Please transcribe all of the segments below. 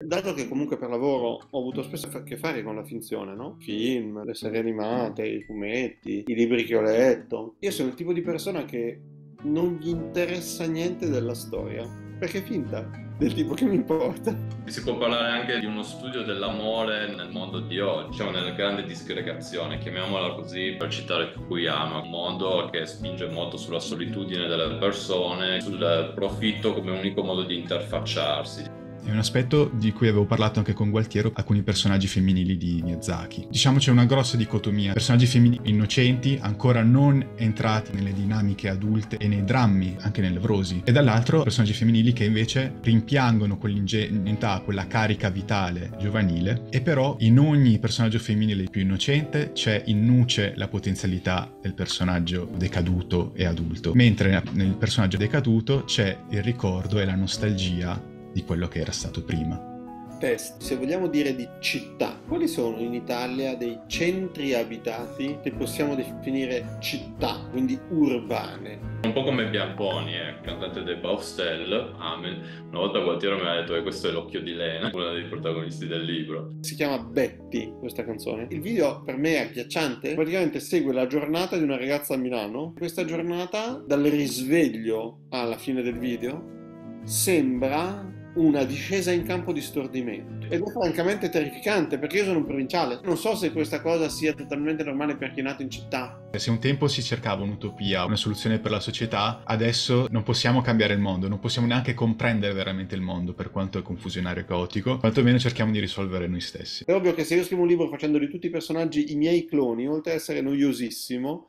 Dato che comunque per lavoro ho avuto spesso a che fare con la finzione, no? Film, le serie animate, i fumetti, i libri che ho letto. Io sono il tipo di persona che non gli interessa niente della storia, perché è finta, del tipo che mi importa. Si può parlare anche di uno studio dell'amore nel mondo di oggi, diciamo nella grande disgregazione, chiamiamola così per citare Fukuyama, un mondo che spinge molto sulla solitudine delle persone, sul profitto come unico modo di interfacciarsi. È un aspetto di cui avevo parlato anche con Gualtiero, alcuni personaggi femminili di Miyazaki. Diciamo c'è una grossa dicotomia, personaggi femminili innocenti, ancora non entrati nelle dinamiche adulte e nei drammi, anche nelle nevrosi, e dall'altro personaggi femminili che invece rimpiangono quell'ingenuità, quella carica vitale giovanile, e però in ogni personaggio femminile più innocente c'è in nuce la potenzialità del personaggio decaduto e adulto, mentre nel personaggio decaduto c'è il ricordo e la nostalgia di quello che era stato prima. Test, se vogliamo dire di città, quali sono in Italia dei centri abitati che possiamo definire città, quindi urbane? Un po' come Bianconi, eh, cantante dei Baustel, Amen. Una volta qualcuno mi ha detto che questo è l'occhio di Lena, uno dei protagonisti del libro. Si chiama Betty questa canzone. Il video per me è agghiacciante. Praticamente segue la giornata di una ragazza a Milano. Questa giornata, dal risveglio alla fine del video, sembra una discesa in campo di stordimento. Ed è francamente terrificante perché io sono un provinciale. Non so se questa cosa sia totalmente normale per chi è nato in città. Eh, se un tempo si cercava un'utopia, una soluzione per la società, adesso non possiamo cambiare il mondo, non possiamo neanche comprendere veramente il mondo per quanto è confusionario e caotico, quantomeno cerchiamo di risolvere noi stessi. È ovvio che se io scrivo un libro facendo di tutti i personaggi i miei cloni, oltre ad essere noiosissimo,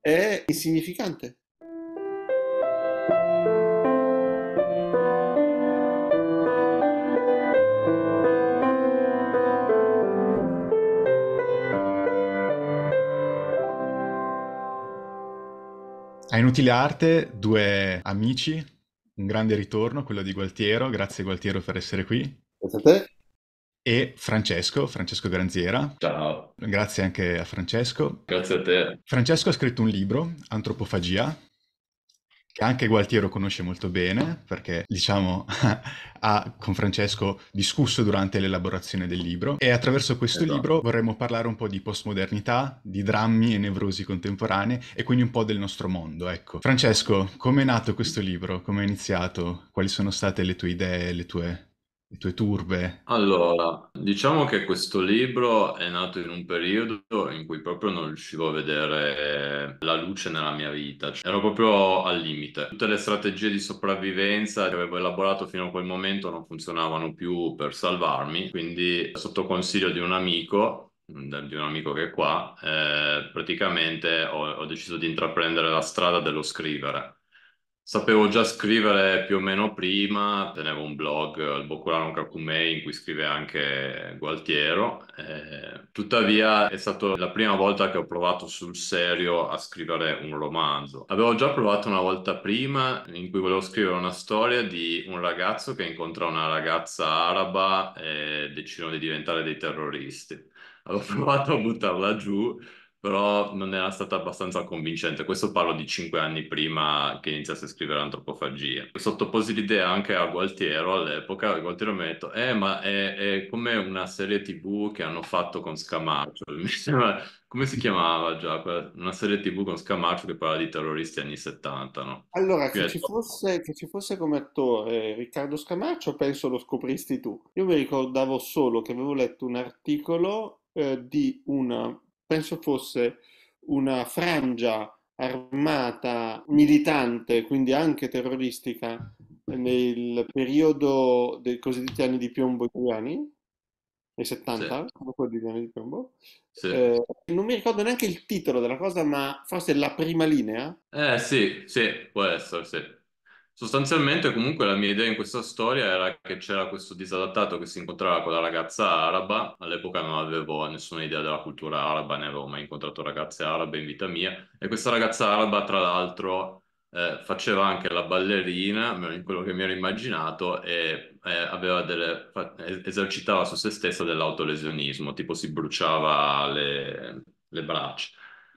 è insignificante A Inutile Arte, due amici, un grande ritorno, quello di Gualtiero, grazie Gualtiero per essere qui. Grazie a te. E Francesco, Francesco Granziera. Ciao. Grazie anche a Francesco. Grazie a te. Francesco ha scritto un libro, Antropofagia, che anche Gualtiero conosce molto bene, perché diciamo ha con Francesco discusso durante l'elaborazione del libro. E attraverso questo esatto. libro vorremmo parlare un po' di postmodernità, di drammi e nevrosi contemporanee e quindi un po' del nostro mondo. Ecco. Francesco, come è nato questo libro? Come è iniziato? Quali sono state le tue idee, le tue le tue turbe? Allora, diciamo che questo libro è nato in un periodo in cui proprio non riuscivo a vedere la luce nella mia vita, cioè, ero proprio al limite. Tutte le strategie di sopravvivenza che avevo elaborato fino a quel momento non funzionavano più per salvarmi, quindi sotto consiglio di un amico di un amico che è qua, eh, praticamente ho, ho deciso di intraprendere la strada dello scrivere Sapevo già scrivere più o meno prima, tenevo un blog al Bocorano Kakumei in cui scrive anche Gualtiero, eh, tuttavia è stata la prima volta che ho provato sul serio a scrivere un romanzo. Avevo già provato una volta prima in cui volevo scrivere una storia di un ragazzo che incontra una ragazza araba e decidono di diventare dei terroristi. Avevo provato a buttarla giù, però non era stata abbastanza convincente. Questo parlo di cinque anni prima che iniziasse a scrivere Antropofagia. Sottoposi l'idea anche a Gualtiero all'epoca, Gualtiero mi ha detto, eh, ma è, è, come una serie tv che hanno fatto con Scamaccio, come si chiamava già? Una serie tv con Scamaccio che parla di terroristi anni 70, no? Allora, che, ci fosse, che ci, fosse, come attore Riccardo Scamaccio, penso lo scopristi tu. Io mi ricordavo solo che avevo letto un articolo eh, di una penso fosse una frangia armata militante, quindi anche terroristica, nel periodo dei cosiddetti anni di piombo italiani, nei 70, sì. quelli degli anni di piombo. Sì. Eh, non mi ricordo neanche il titolo della cosa, ma forse la prima linea. Eh sì, sì, può essere, sì. Sostanzialmente, comunque, la mia idea in questa storia era che c'era questo disadattato che si incontrava con la ragazza araba. All'epoca non avevo nessuna idea della cultura araba, ne avevo mai incontrato ragazze arabe in vita mia. E questa ragazza araba, tra l'altro, eh, faceva anche la ballerina, in quello che mi ero immaginato, e eh, delle, esercitava su se stessa dell'autolesionismo, tipo si bruciava le, le braccia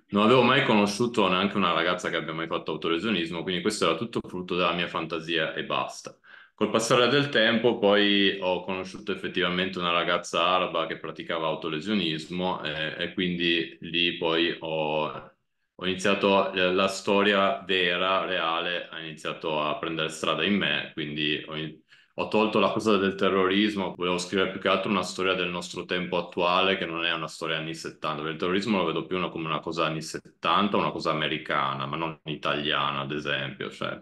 non avevo mai conosciuto neanche una ragazza che abbia mai fatto autolesionismo, quindi questo era tutto frutto della mia fantasia e basta. Col passare del tempo poi ho conosciuto effettivamente una ragazza araba che praticava autolesionismo eh, e quindi lì poi ho, ho iniziato eh, la storia vera, reale, ha iniziato a prendere strada in me, quindi ho, ho tolto la cosa del terrorismo, volevo scrivere più che altro una storia del nostro tempo attuale che non è una storia anni 70, perché il terrorismo lo vedo più una, come una cosa anni 70, una cosa americana, ma non italiana, ad esempio. Cioè.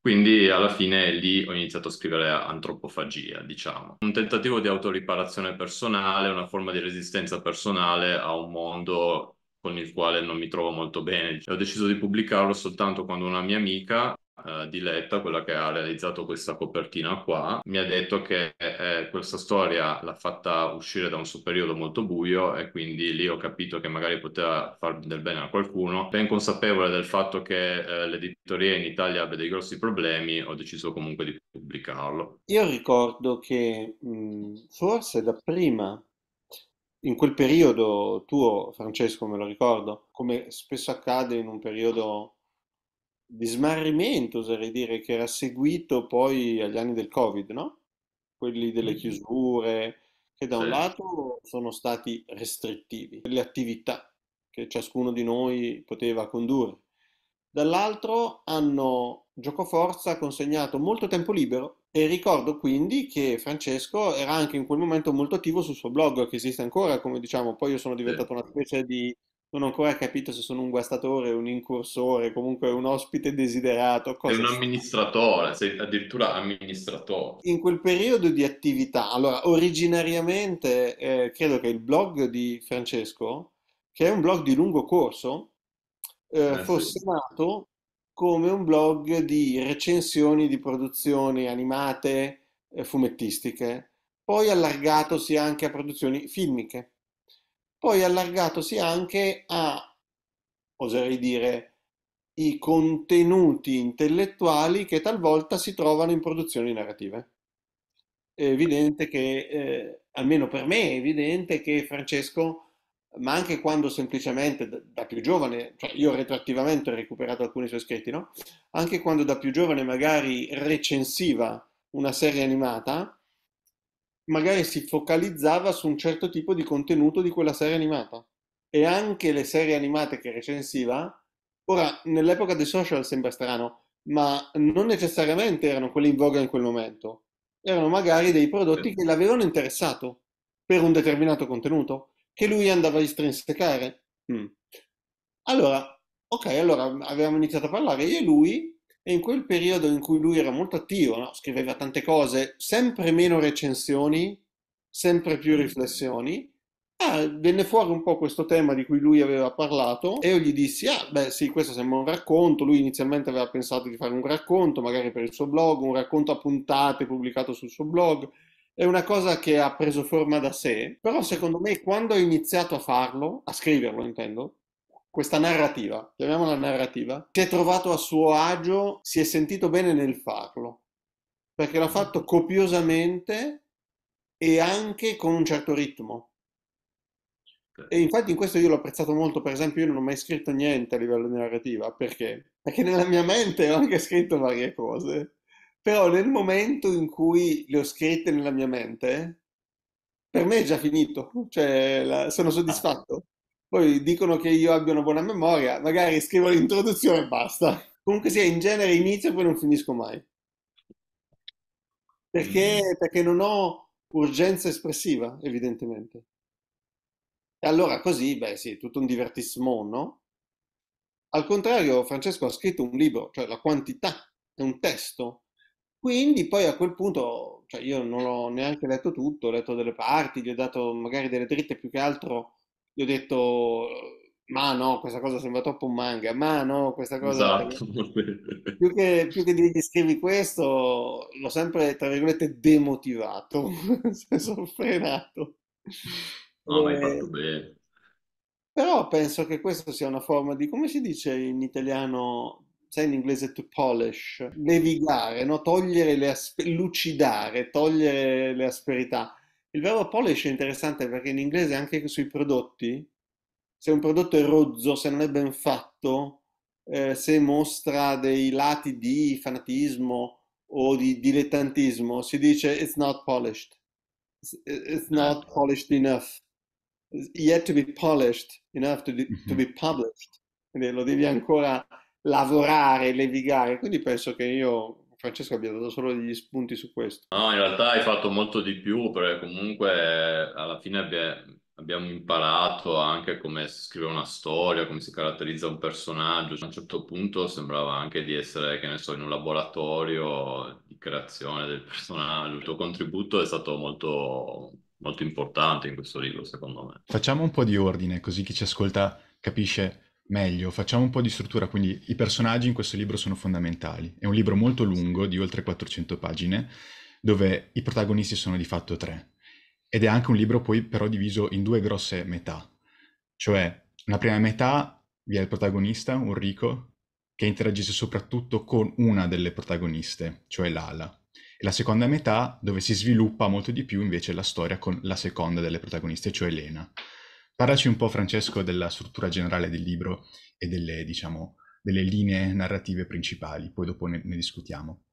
Quindi alla fine lì ho iniziato a scrivere antropofagia, diciamo. Un tentativo di autoriparazione personale, una forma di resistenza personale a un mondo con il quale non mi trovo molto bene. Ho deciso di pubblicarlo soltanto quando una mia amica eh, di Letta, quella che ha realizzato questa copertina qua, mi ha detto che eh, questa storia l'ha fatta uscire da un suo periodo molto buio e quindi lì ho capito che magari poteva far del bene a qualcuno. Ben consapevole del fatto che eh, l'editoria in Italia abbia dei grossi problemi, ho deciso comunque di pubblicarlo. Io ricordo che mh, mm, forse da prima in quel periodo tuo, Francesco, me lo ricordo, come spesso accade in un periodo di smarrimento, oserei dire, che era seguito poi agli anni del Covid, no? Quelli delle chiusure, che da un sì. lato sono stati restrittivi, le attività che ciascuno di noi poteva condurre. Dall'altro hanno giocoforza consegnato molto tempo libero e ricordo quindi che Francesco era anche in quel momento molto attivo sul suo blog che esiste ancora, come diciamo, poi io sono diventato una specie di non ho ancora capito se sono un guastatore, un incursore, comunque un ospite desiderato. Cosa è un amministratore, sei addirittura amministratore. In quel periodo di attività, allora originariamente eh, credo che il blog di Francesco, che è un blog di lungo corso, eh, eh, fosse sì. nato come un blog di recensioni di produzioni animate, eh, fumettistiche, poi allargatosi anche a produzioni filmiche poi allargatosi anche a, oserei dire, i contenuti intellettuali che talvolta si trovano in produzioni narrative. È evidente che, eh, almeno per me, è evidente che Francesco ma anche quando semplicemente da, più giovane, cioè io retroattivamente ho recuperato alcuni suoi scritti, no? Anche quando da più giovane magari recensiva una serie animata, magari si focalizzava su un certo tipo di contenuto di quella serie animata. E anche le serie animate che recensiva, ora nell'epoca dei social sembra strano, ma non necessariamente erano quelle in voga in quel momento, erano magari dei prodotti che l'avevano interessato per un determinato contenuto che lui andava a estrinsecare. Mm. Allora, ok, allora avevamo iniziato a parlare io e lui e in quel periodo in cui lui era molto attivo, no? scriveva tante cose, sempre meno recensioni, sempre più mm. riflessioni, ah, venne fuori un po' questo tema di cui lui aveva parlato e io gli dissi, ah beh sì, questo sembra un racconto, lui inizialmente aveva pensato di fare un racconto, magari per il suo blog, un racconto a puntate pubblicato sul suo blog, è una cosa che ha preso forma da sé, però secondo me quando ha iniziato a farlo, a scriverlo intendo, questa narrativa, chiamiamola narrativa, si è trovato a suo agio, si è sentito bene nel farlo, perché l'ha fatto copiosamente e anche con un certo ritmo. E infatti in questo io l'ho apprezzato molto, per esempio io non ho mai scritto niente a livello di narrativa, perché? Perché nella mia mente ho anche scritto varie cose, però nel momento in cui le ho scritte nella mia mente, per me è già finito, cioè la, sono ah. soddisfatto. Poi dicono che io abbia una buona memoria, magari scrivo l'introduzione e basta. Comunque sia, in genere inizio e poi non finisco mai. Perché, mm. perché non ho urgenza espressiva, evidentemente. E allora così, beh sì, tutto un divertissimo, no? Al contrario, Francesco ha scritto un libro, cioè la quantità è un testo. Quindi poi a quel punto, cioè io non ho neanche letto tutto, ho letto delle parti, gli ho dato magari delle dritte più che altro gli ho detto ma no, questa cosa sembra troppo un manga, ma no, questa cosa... Esatto. Più, che, più che dirgli scrivi questo, l'ho sempre, tra virgolette, demotivato, nel senso frenato. No, ma hai eh, fatto bene. Però penso che questa sia una forma di, come si dice in italiano, sai in inglese to polish, levigare, no? togliere le aspe- lucidare, togliere le asperità. Il verbo polish è interessante perché in inglese anche sui prodotti, se un prodotto è rozzo, se non è ben fatto, eh, se mostra dei lati di fanatismo o di dilettantismo, si dice it's not polished, it's ah. not polished enough, it's yet to be polished enough to, di- to be mm-hmm. published. Quindi lo devi ancora lavorare, levigare. Quindi penso che io Francesco abbia dato solo degli spunti su questo. No, in realtà hai fatto molto di più perché comunque eh, alla fine abbiamo imparato anche come si scrive una storia, come si caratterizza un personaggio. A un certo punto sembrava anche di essere, che ne so, in un laboratorio di creazione del personaggio. Il tuo contributo è stato molto, molto importante in questo libro, secondo me. Facciamo un po' di ordine, così chi ci ascolta capisce Meglio, facciamo un po' di struttura, quindi i personaggi in questo libro sono fondamentali. È un libro molto lungo, di oltre 400 pagine, dove i protagonisti sono di fatto tre. Ed è anche un libro poi però diviso in due grosse metà. Cioè, una prima metà vi è il protagonista, un ricco, che interagisce soprattutto con una delle protagoniste, cioè Lala. E la seconda metà, dove si sviluppa molto di più invece la storia con la seconda delle protagoniste, cioè Elena. Parlaci un po', Francesco, della struttura generale del libro e delle, diciamo, delle linee narrative principali, poi dopo ne, ne discutiamo.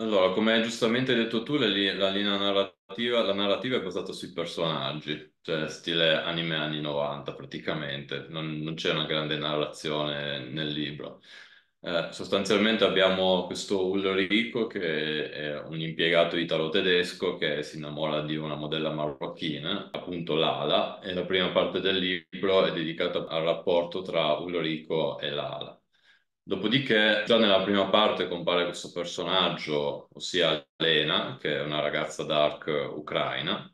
Allora, come hai giustamente detto tu, le, la linea narrativa, la narrativa è basata sui personaggi, cioè stile anime anni 90 praticamente, non, non c'è una grande narrazione nel libro. Eh, sostanzialmente abbiamo questo Ulrico che è un impiegato italo-tedesco che si innamora di una modella marocchina, appunto Lala, e la prima parte del libro è dedicata al rapporto tra Ulrico e Lala. Dopodiché, già nella prima parte compare questo personaggio, ossia Lena, che è una ragazza dark ucraina,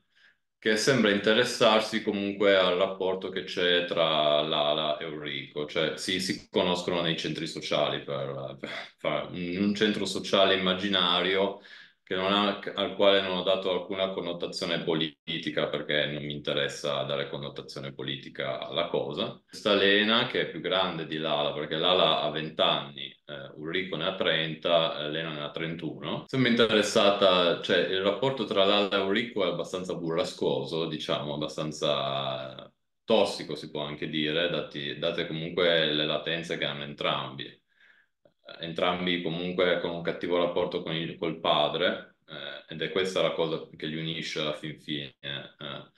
che sembra interessarsi comunque al rapporto che c'è tra Lala e Ulrico, cioè sì, si conoscono nei centri sociali, per, per, per, in un centro sociale immaginario ha, al quale non ho dato alcuna connotazione politica perché non mi interessa dare connotazione politica alla cosa. Questa Lena che è più grande di Lala perché Lala ha 20 anni, eh, Ulrico ne ha 30, eh, Lena ne ha 31. Sembra interessata, cioè il rapporto tra Lala e Ulrico è abbastanza burrascoso, diciamo, abbastanza eh, tossico si può anche dire, dati, date comunque le latenze che hanno entrambi eh, entrambi comunque con un cattivo rapporto con il, col padre, eh, ed è questa la cosa che li unisce alla fin fine. Eh. eh.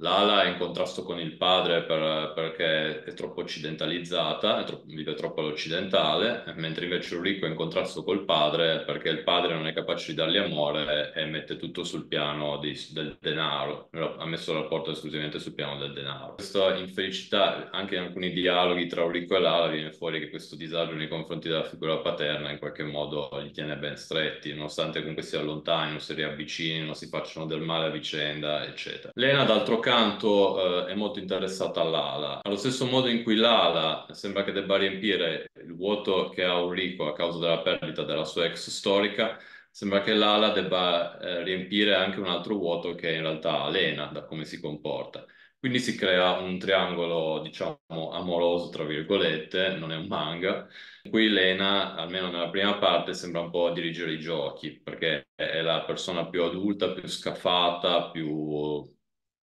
Lala è in contrasto con il padre per, perché è troppo occidentalizzata, è tro- vive troppo all'occidentale, mentre invece Ulrico è in contrasto col padre perché il padre non è capace di dargli amore e, e mette tutto sul piano di, del denaro, ha messo il rapporto esclusivamente sul piano del denaro. Questa infelicità, anche in alcuni dialoghi tra Ulrico e Lala, viene fuori che questo disagio nei confronti della figura paterna in qualche modo li tiene ben stretti, nonostante comunque si allontanino, si riavvicinino, si facciano del male a vicenda, eccetera. Lena, d'altro canto eh, è molto interessata all'ala. Allo stesso modo in cui l'ala sembra che debba riempire il vuoto che ha Ulrico a causa della perdita della sua ex storica, sembra che l'ala debba eh, riempire anche un altro vuoto che in realtà ha Lena, da come si comporta. Quindi si crea un triangolo, diciamo, amoroso, tra virgolette, non è un manga, in cui Lena, almeno nella prima parte, sembra un po' dirigere i giochi, perché è la persona più adulta, più scaffata, più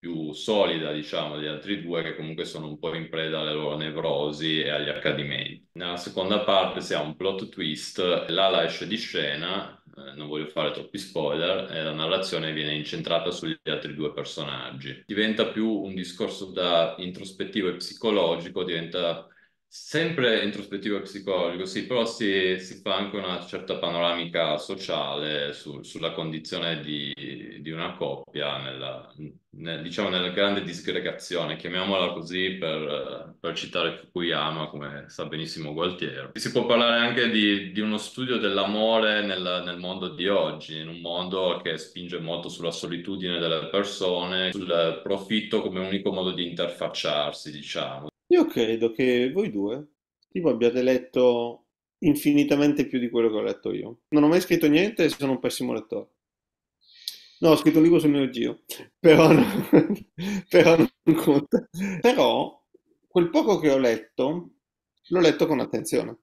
più solida, diciamo, degli altri due che comunque sono un po' in preda alle loro nevrosi e agli accadimenti. Nella seconda parte si ha un plot twist, Lala esce di scena, eh, non voglio fare troppi spoiler, e eh, la narrazione viene incentrata sugli altri due personaggi. Diventa più un discorso da introspettivo e psicologico, diventa Sempre introspettivo e psicologico, sì, però si, si, fa anche una certa panoramica sociale su, sulla condizione di, di una coppia, nella, nel, diciamo nella grande disgregazione, chiamiamola così per, per, citare Fukuyama, come sa benissimo Gualtiero. Si può parlare anche di, di uno studio dell'amore nel, nel, mondo di oggi, in un mondo che spinge molto sulla solitudine delle persone, sul profitto come unico modo di interfacciarsi, diciamo. Io credo che voi due, tipo, abbiate letto infinitamente più di quello che ho letto io. Non ho mai scritto niente e sono un pessimo lettore. No, ho scritto un libro sul mio giro, però, non, però non conta. Però quel poco che ho letto, l'ho letto con attenzione,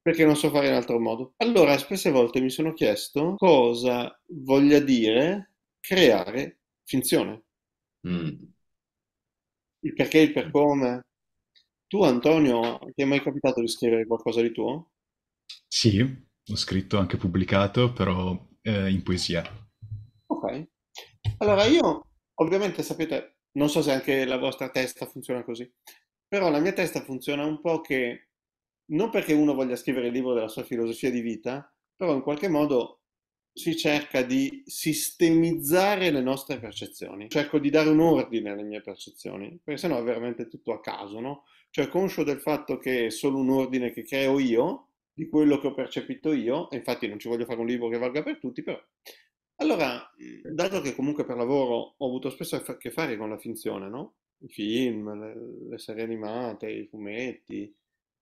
perché non so fare in altro modo. Allora, spesse volte mi sono chiesto cosa voglia dire creare finzione. Mm. Il perché, il per come, tu Antonio, ti è mai capitato di scrivere qualcosa di tuo? Sì, ho scritto, anche pubblicato, però eh, in poesia. Ok. Allora io, ovviamente sapete, non so se anche la vostra testa funziona così, però la mia testa funziona un po' che, non perché uno voglia scrivere il libro della sua filosofia di vita, però in qualche modo si cerca di sistemizzare le nostre percezioni. Cerco di dare un ordine alle mie percezioni, perché sennò è veramente tutto a caso, no? cioè conscio del fatto che è solo un ordine che creo io, di quello che ho percepito io, e infatti non ci voglio fare un libro che valga per tutti, però. Allora, mhmm, dato che comunque per lavoro ho avuto spesso a che fare con la finzione, no? I film, le, le serie animate, i fumetti,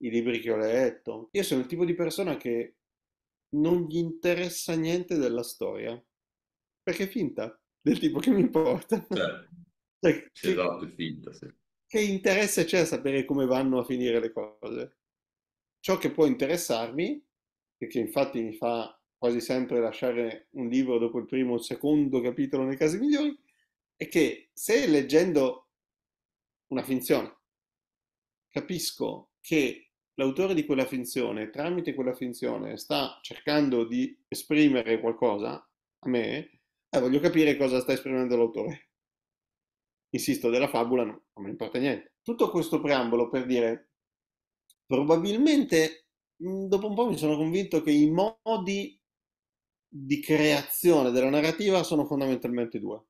i libri che ho letto, io sono il tipo di persona che non gli interessa niente della storia, perché è finta, del tipo che mi importa. Certo. Cioè, esatto, è finta, sì che interesse c'è a sapere come vanno a finire le cose? Ciò che può interessarmi, e che infatti mi fa quasi sempre lasciare un libro dopo il primo o il secondo capitolo nei casi migliori, è che se leggendo una finzione capisco che l'autore di quella finzione, tramite quella finzione, sta cercando di esprimere qualcosa a me, eh, voglio capire cosa sta esprimendo l'autore insisto, della fabula non, non mi importa niente. Tutto questo preambolo per dire, probabilmente mhmm, dopo un po' mi sono convinto che i modi di creazione della narrativa sono fondamentalmente due.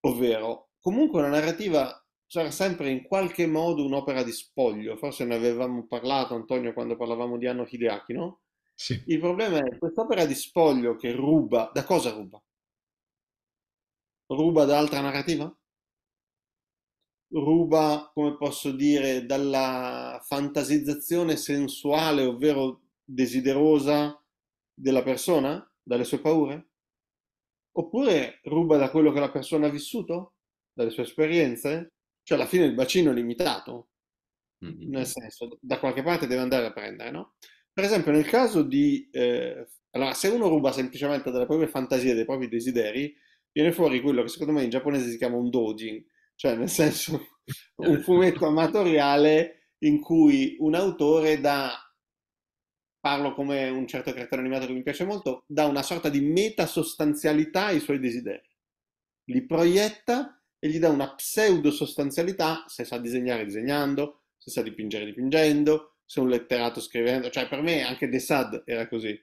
Ovvero, comunque la narrativa sarà sempre in qualche modo un'opera di spoglio, forse ne avevamo parlato Antonio quando parlavamo di Anno Hideaki, no? Sì. Il problema è che quest'opera di spoglio che ruba, da cosa ruba? ruba da altra narrativa? Ruba, come posso dire, dalla fantasizzazione sensuale, ovvero desiderosa della persona, dalle sue paure? Oppure ruba da quello che la persona ha vissuto, dalle sue esperienze? Cioè, alla fine il bacino è limitato, mm-hmm. nel senso, da qualche parte deve andare a prendere, no? Per esempio, nel caso di... Eh, allora, se uno ruba semplicemente dalle proprie fantasie, dai propri desideri, viene fuori quello che secondo me in giapponese si chiama un dojin, cioè nel senso un fumetto amatoriale in cui un autore dà, parlo come un certo creatore animato che mi piace molto, dà una sorta di metasostanzialità ai suoi desideri, li proietta e gli dà una pseudo-sostanzialità se sa disegnare disegnando, se sa dipingere dipingendo, se un letterato scrivendo, cioè per me anche De Sad era così,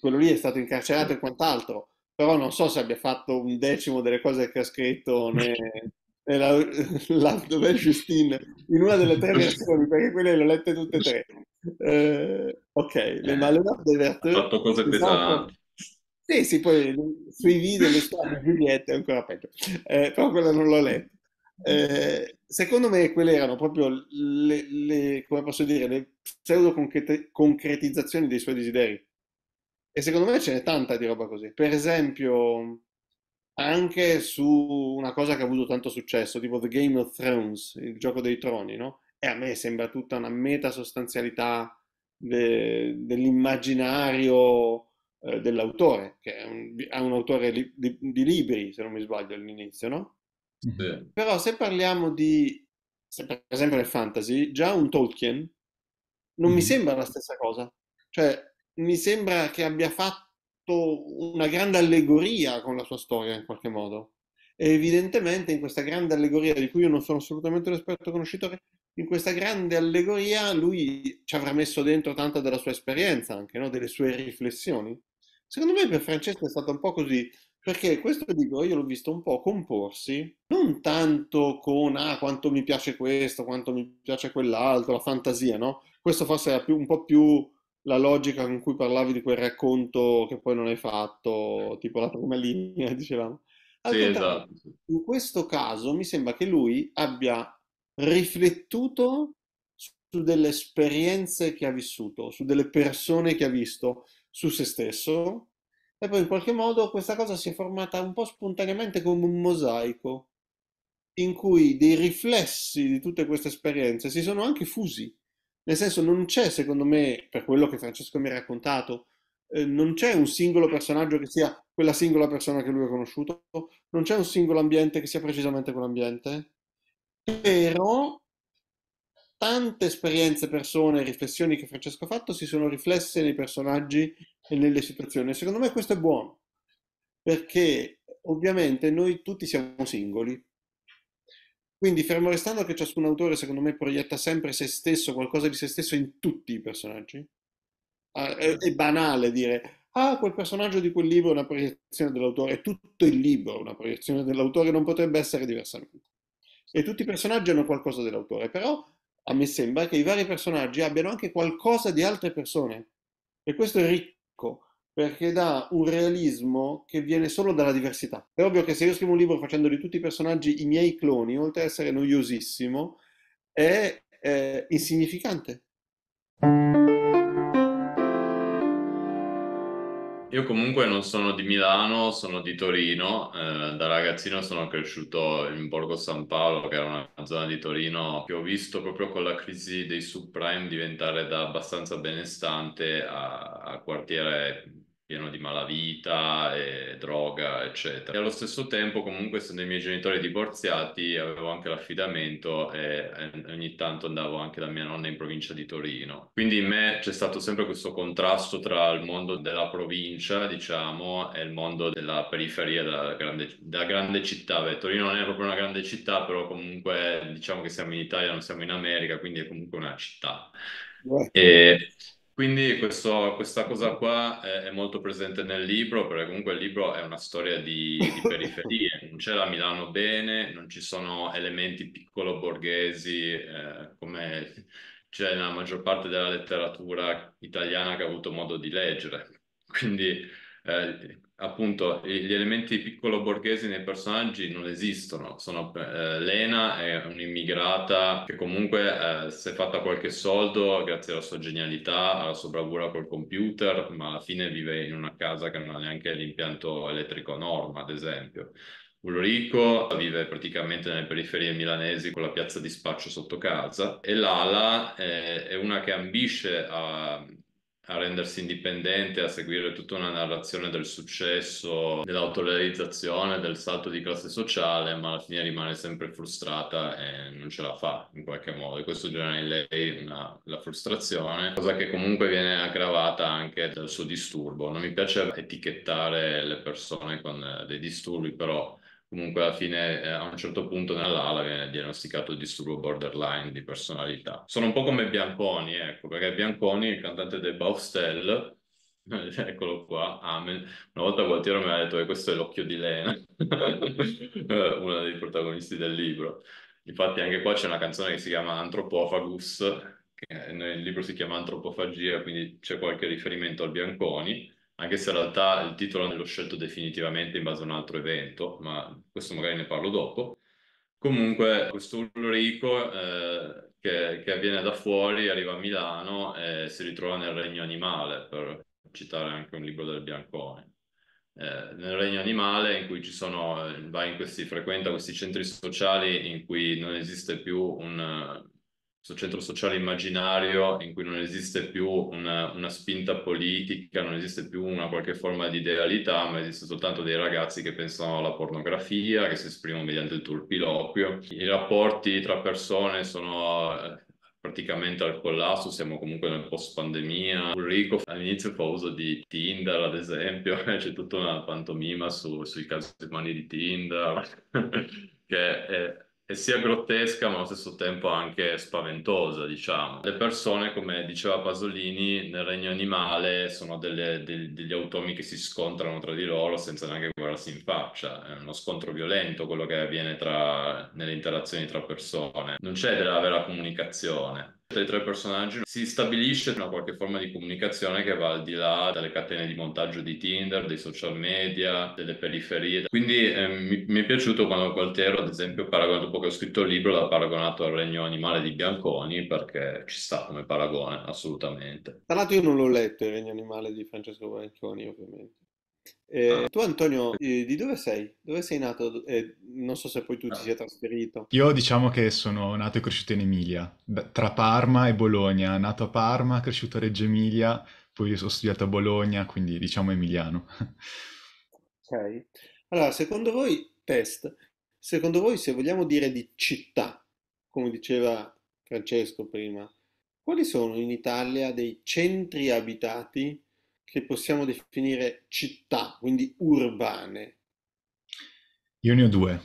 quello lì è stato incarcerato e quant'altro, però non so se abbia fatto un decimo delle cose che ha scritto né, nella, la, dove Justine, in una delle tre versioni, perché quelle le ho lette tutte e tre. Eh, ok, le eh, Malevate dei Verteux. Ha fatto cose pesanti. Sì, sì, poi sui video le storie di Giulietta è ancora peggio, eh, però quella non l'ho letta. Eh, secondo me quelle erano proprio le, le come posso dire, le pseudo concretizzazioni dei suoi desideri e secondo me ce n'è tanta di roba così. Per esempio, anche su una cosa che ha avuto tanto successo, tipo The Game of Thrones, il gioco dei troni, no? E a me sembra tutta una meta sostanzialità de, dell'immaginario eh, dell'autore, che è un, è un autore li, di, di, libri, se non mi sbaglio, all'inizio, no? Sì. Però se parliamo di, se per esempio nel fantasy, già un Tolkien non mm. mi sembra la stessa cosa. Cioè, mi sembra che abbia fatto una grande allegoria con la sua storia in qualche modo. E evidentemente in questa grande allegoria, di cui io non sono assolutamente un esperto conoscitore, in questa grande allegoria lui ci avrà messo dentro tanta della sua esperienza, anche no? delle sue riflessioni. Secondo me per Francesco è stato un po' così, perché questo libro io l'ho visto un po' comporsi, non tanto con ah, quanto mi piace questo, quanto mi piace quell'altro, la fantasia, no? Questo forse era più, un po' più la logica con cui parlavi di quel racconto che poi non hai fatto, tipo la prima linea, dicevamo. Al sì, esatto. In questo caso mi sembra che lui abbia riflettuto su delle esperienze che ha vissuto, su delle persone che ha visto, su se stesso e poi in qualche modo questa cosa si è formata un po' spontaneamente come un mosaico in cui dei riflessi di tutte queste esperienze si sono anche fusi nel senso, non c'è, secondo me, per quello che Francesco mi ha raccontato, eh, non c'è un singolo personaggio che sia quella singola persona che lui ha conosciuto, non c'è un singolo ambiente che sia precisamente quell'ambiente, però tante esperienze, persone, riflessioni che Francesco ha fatto si sono riflesse nei personaggi e nelle situazioni. Secondo me questo è buono, perché ovviamente noi tutti siamo singoli, quindi, fermo restando che ciascun autore, secondo me, proietta sempre se stesso, qualcosa di se stesso in tutti i personaggi. Ah, è, è, banale dire, ah, quel personaggio di quel libro è una proiezione dell'autore, è tutto il libro una proiezione dell'autore, non potrebbe essere diversamente. E tutti i personaggi hanno qualcosa dell'autore, però a me sembra che i vari personaggi abbiano anche qualcosa di altre persone. E questo è ricco, perché dà un realismo che viene solo dalla diversità. È ovvio che se io scrivo un libro facendo di tutti i personaggi i miei cloni, oltre ad essere noiosissimo, è, è insignificante. Io comunque non sono di Milano, sono di Torino. Eh, da ragazzino sono cresciuto in Borgo San Paolo, che era una zona di Torino che ho visto proprio con la crisi dei subprime diventare da abbastanza benestante a, a quartiere pieno di malavita e droga, eccetera. E allo stesso tempo, comunque, essendo i miei genitori divorziati, avevo anche l'affidamento e, ogni tanto andavo anche da mia nonna in provincia di Torino. Quindi in me c'è stato sempre questo contrasto tra il mondo della provincia, diciamo, e il mondo della periferia, della grande, della grande città. Beh, Torino non è proprio una grande città, però comunque diciamo che siamo in Italia, non siamo in America, quindi è comunque una città. E quindi questo, questa cosa qua è, è, molto presente nel libro, perché comunque il libro è una storia di, di periferie, non c'è la Milano bene, non ci sono elementi piccolo borghesi eh, come c'è nella maggior parte della letteratura italiana che ha avuto modo di leggere. Quindi eh, appunto gli elementi piccolo borghesi nei personaggi non esistono. Sono, eh, Lena è un'immigrata che comunque eh, si è fatta qualche soldo grazie alla sua genialità, alla sua bravura col computer, ma alla fine vive in una casa che non ha neanche l'impianto elettrico a norma, ad esempio. Ulrico vive praticamente nelle periferie milanesi con la piazza di spaccio sotto casa e Lala è, eh, è una che ambisce a a rendersi indipendente, a seguire tutta una narrazione del successo, dell'autorealizzazione, del salto di classe sociale, ma alla fine rimane sempre frustrata e non ce la fa in qualche modo. E questo genera in lei una, la frustrazione, cosa che comunque viene aggravata anche dal suo disturbo. Non mi piace etichettare le persone con eh, dei disturbi, però comunque alla fine eh, a un certo punto nell'ala viene diagnosticato il disturbo borderline di personalità. Sono un po' come Bianconi, ecco, perché Bianconi, il cantante dei Baustelle, eccolo qua, Amen. Una volta Gualtiero mi ha detto che questo è l'occhio di Lena, eh, uno dei protagonisti del libro. Infatti anche qua c'è una canzone che si chiama Antropophagus, che nel libro si chiama Antropofagia, quindi c'è qualche riferimento al Bianconi anche se in realtà il titolo l'ho scelto definitivamente in base a un altro evento, ma questo magari ne parlo dopo. Comunque questo Ulrico eh, che, che, viene da fuori, arriva a Milano e si ritrova nel Regno Animale, per citare anche un libro del Biancone. Eh, nel Regno Animale in cui ci sono, eh, va in questi, frequenta questi centri sociali in cui non esiste più un, questo centro sociale immaginario in cui non esiste più una, una, spinta politica, non esiste più una qualche forma di idealità, ma esiste soltanto dei ragazzi che pensano alla pornografia, che si esprimono mediante il turpiloquio. I rapporti tra persone sono eh, praticamente al collasso, siamo comunque nel post pandemia. Ulrico all'inizio fa uso di Tinder, ad esempio, c'è tutta una pantomima su, sui casi umani di Tinder, che è è sia grottesca ma allo stesso tempo anche spaventosa, diciamo. Le persone, come diceva Pasolini, nel regno animale sono delle, de, degli automi che si scontrano tra di loro senza neanche guardarsi in faccia. È uno scontro violento quello che avviene tra, nelle interazioni tra persone. Non c'è della vera comunicazione tra i tre personaggi si stabilisce una qualche forma di comunicazione che va al di là delle catene di montaggio di Tinder, dei social media, delle periferie. Quindi eh, mi, mi, è piaciuto quando Qualtero, ad esempio, paragona, dopo che ho scritto il libro, l'ha paragonato al regno animale di Bianconi perché ci sta come paragone, assolutamente. Tra l'altro io non l'ho letto il regno animale di Francesco Bianconi, ovviamente. Eh, ah. tu Antonio, eh, di dove sei? Dove sei nato? Eh, non so se poi tu ti ah. sia trasferito. Io diciamo che sono nato e cresciuto in Emilia, tra Parma e Bologna. Nato a Parma, cresciuto a Reggio Emilia, poi ho studiato a Bologna, quindi diciamo emiliano. Ok. Allora, secondo voi, test, secondo voi se vogliamo dire di città, come diceva Francesco prima, quali sono in Italia dei centri abitati che possiamo definire città, quindi urbane? Io ne ho due.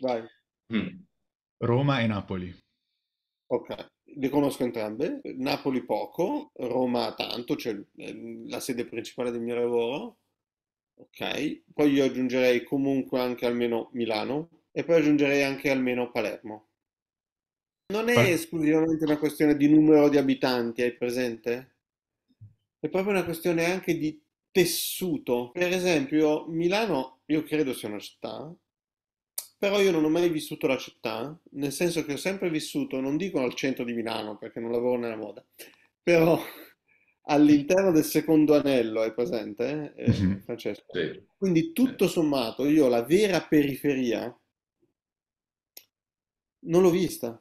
Vai. Mm. Roma e Napoli. Ok, le conosco entrambe. Napoli poco, Roma tanto, cioè la sede principale del mio lavoro. Ok, poi io aggiungerei comunque anche almeno Milano e poi aggiungerei anche almeno Palermo. Non è esclusivamente una questione di numero di abitanti, hai presente? è proprio una questione anche di tessuto. Per esempio, Milano io credo sia una città, però io non ho mai vissuto la città, nel senso che ho sempre vissuto, non dico al centro di Milano perché non lavoro nella moda, però all'interno del secondo anello, è presente eh, mm-hmm. Francesco? Sì. Quindi tutto sommato io la vera periferia non l'ho vista.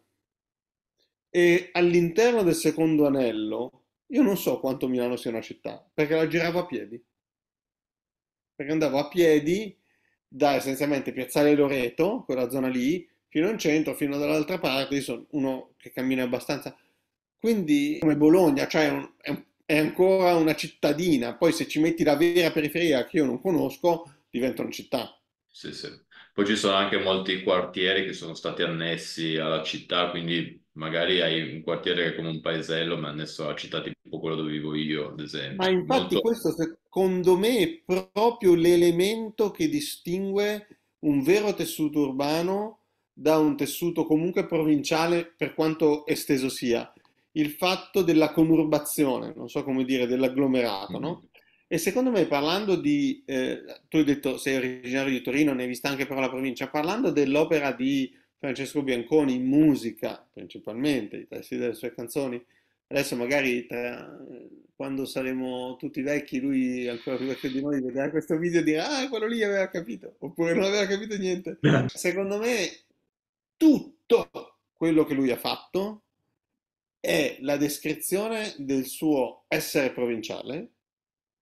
E all'interno del secondo anello io non so quanto Milano sia una città, perché la giravo a piedi. Perché andavo a piedi da essenzialmente Piazzale Loreto, quella zona lì, fino in centro, fino dall'altra parte. Io sono uno che cammina abbastanza. Quindi, come Bologna, cioè è, un, è, è ancora una cittadina. Poi, se ci metti la vera periferia che io non conosco, diventa una città. Sì, sì. Poi ci sono anche molti quartieri che sono stati annessi alla città, quindi magari hai un quartiere che è come un paesello, ma adesso la città tipo quello dove vivo io, ad esempio. Ma infatti Molto... questo secondo me è proprio l'elemento che distingue un vero tessuto urbano da un tessuto comunque provinciale per quanto esteso sia. Il fatto della conurbazione, non so come dire, dell'agglomerato, mm-hmm. no? E secondo me parlando di, eh, tu hai detto sei originario di Torino, ne hai vista anche però la provincia, parlando dell'opera di Francesco Bianconi in musica principalmente, i testi delle sue canzoni. Adesso magari tra, eh, quando saremo tutti vecchi, lui ancora più vecchio di noi, vedrà questo video e dirà, ah, quello lì aveva capito, oppure non aveva capito niente. Secondo me tutto quello che lui ha fatto è la descrizione del suo essere provinciale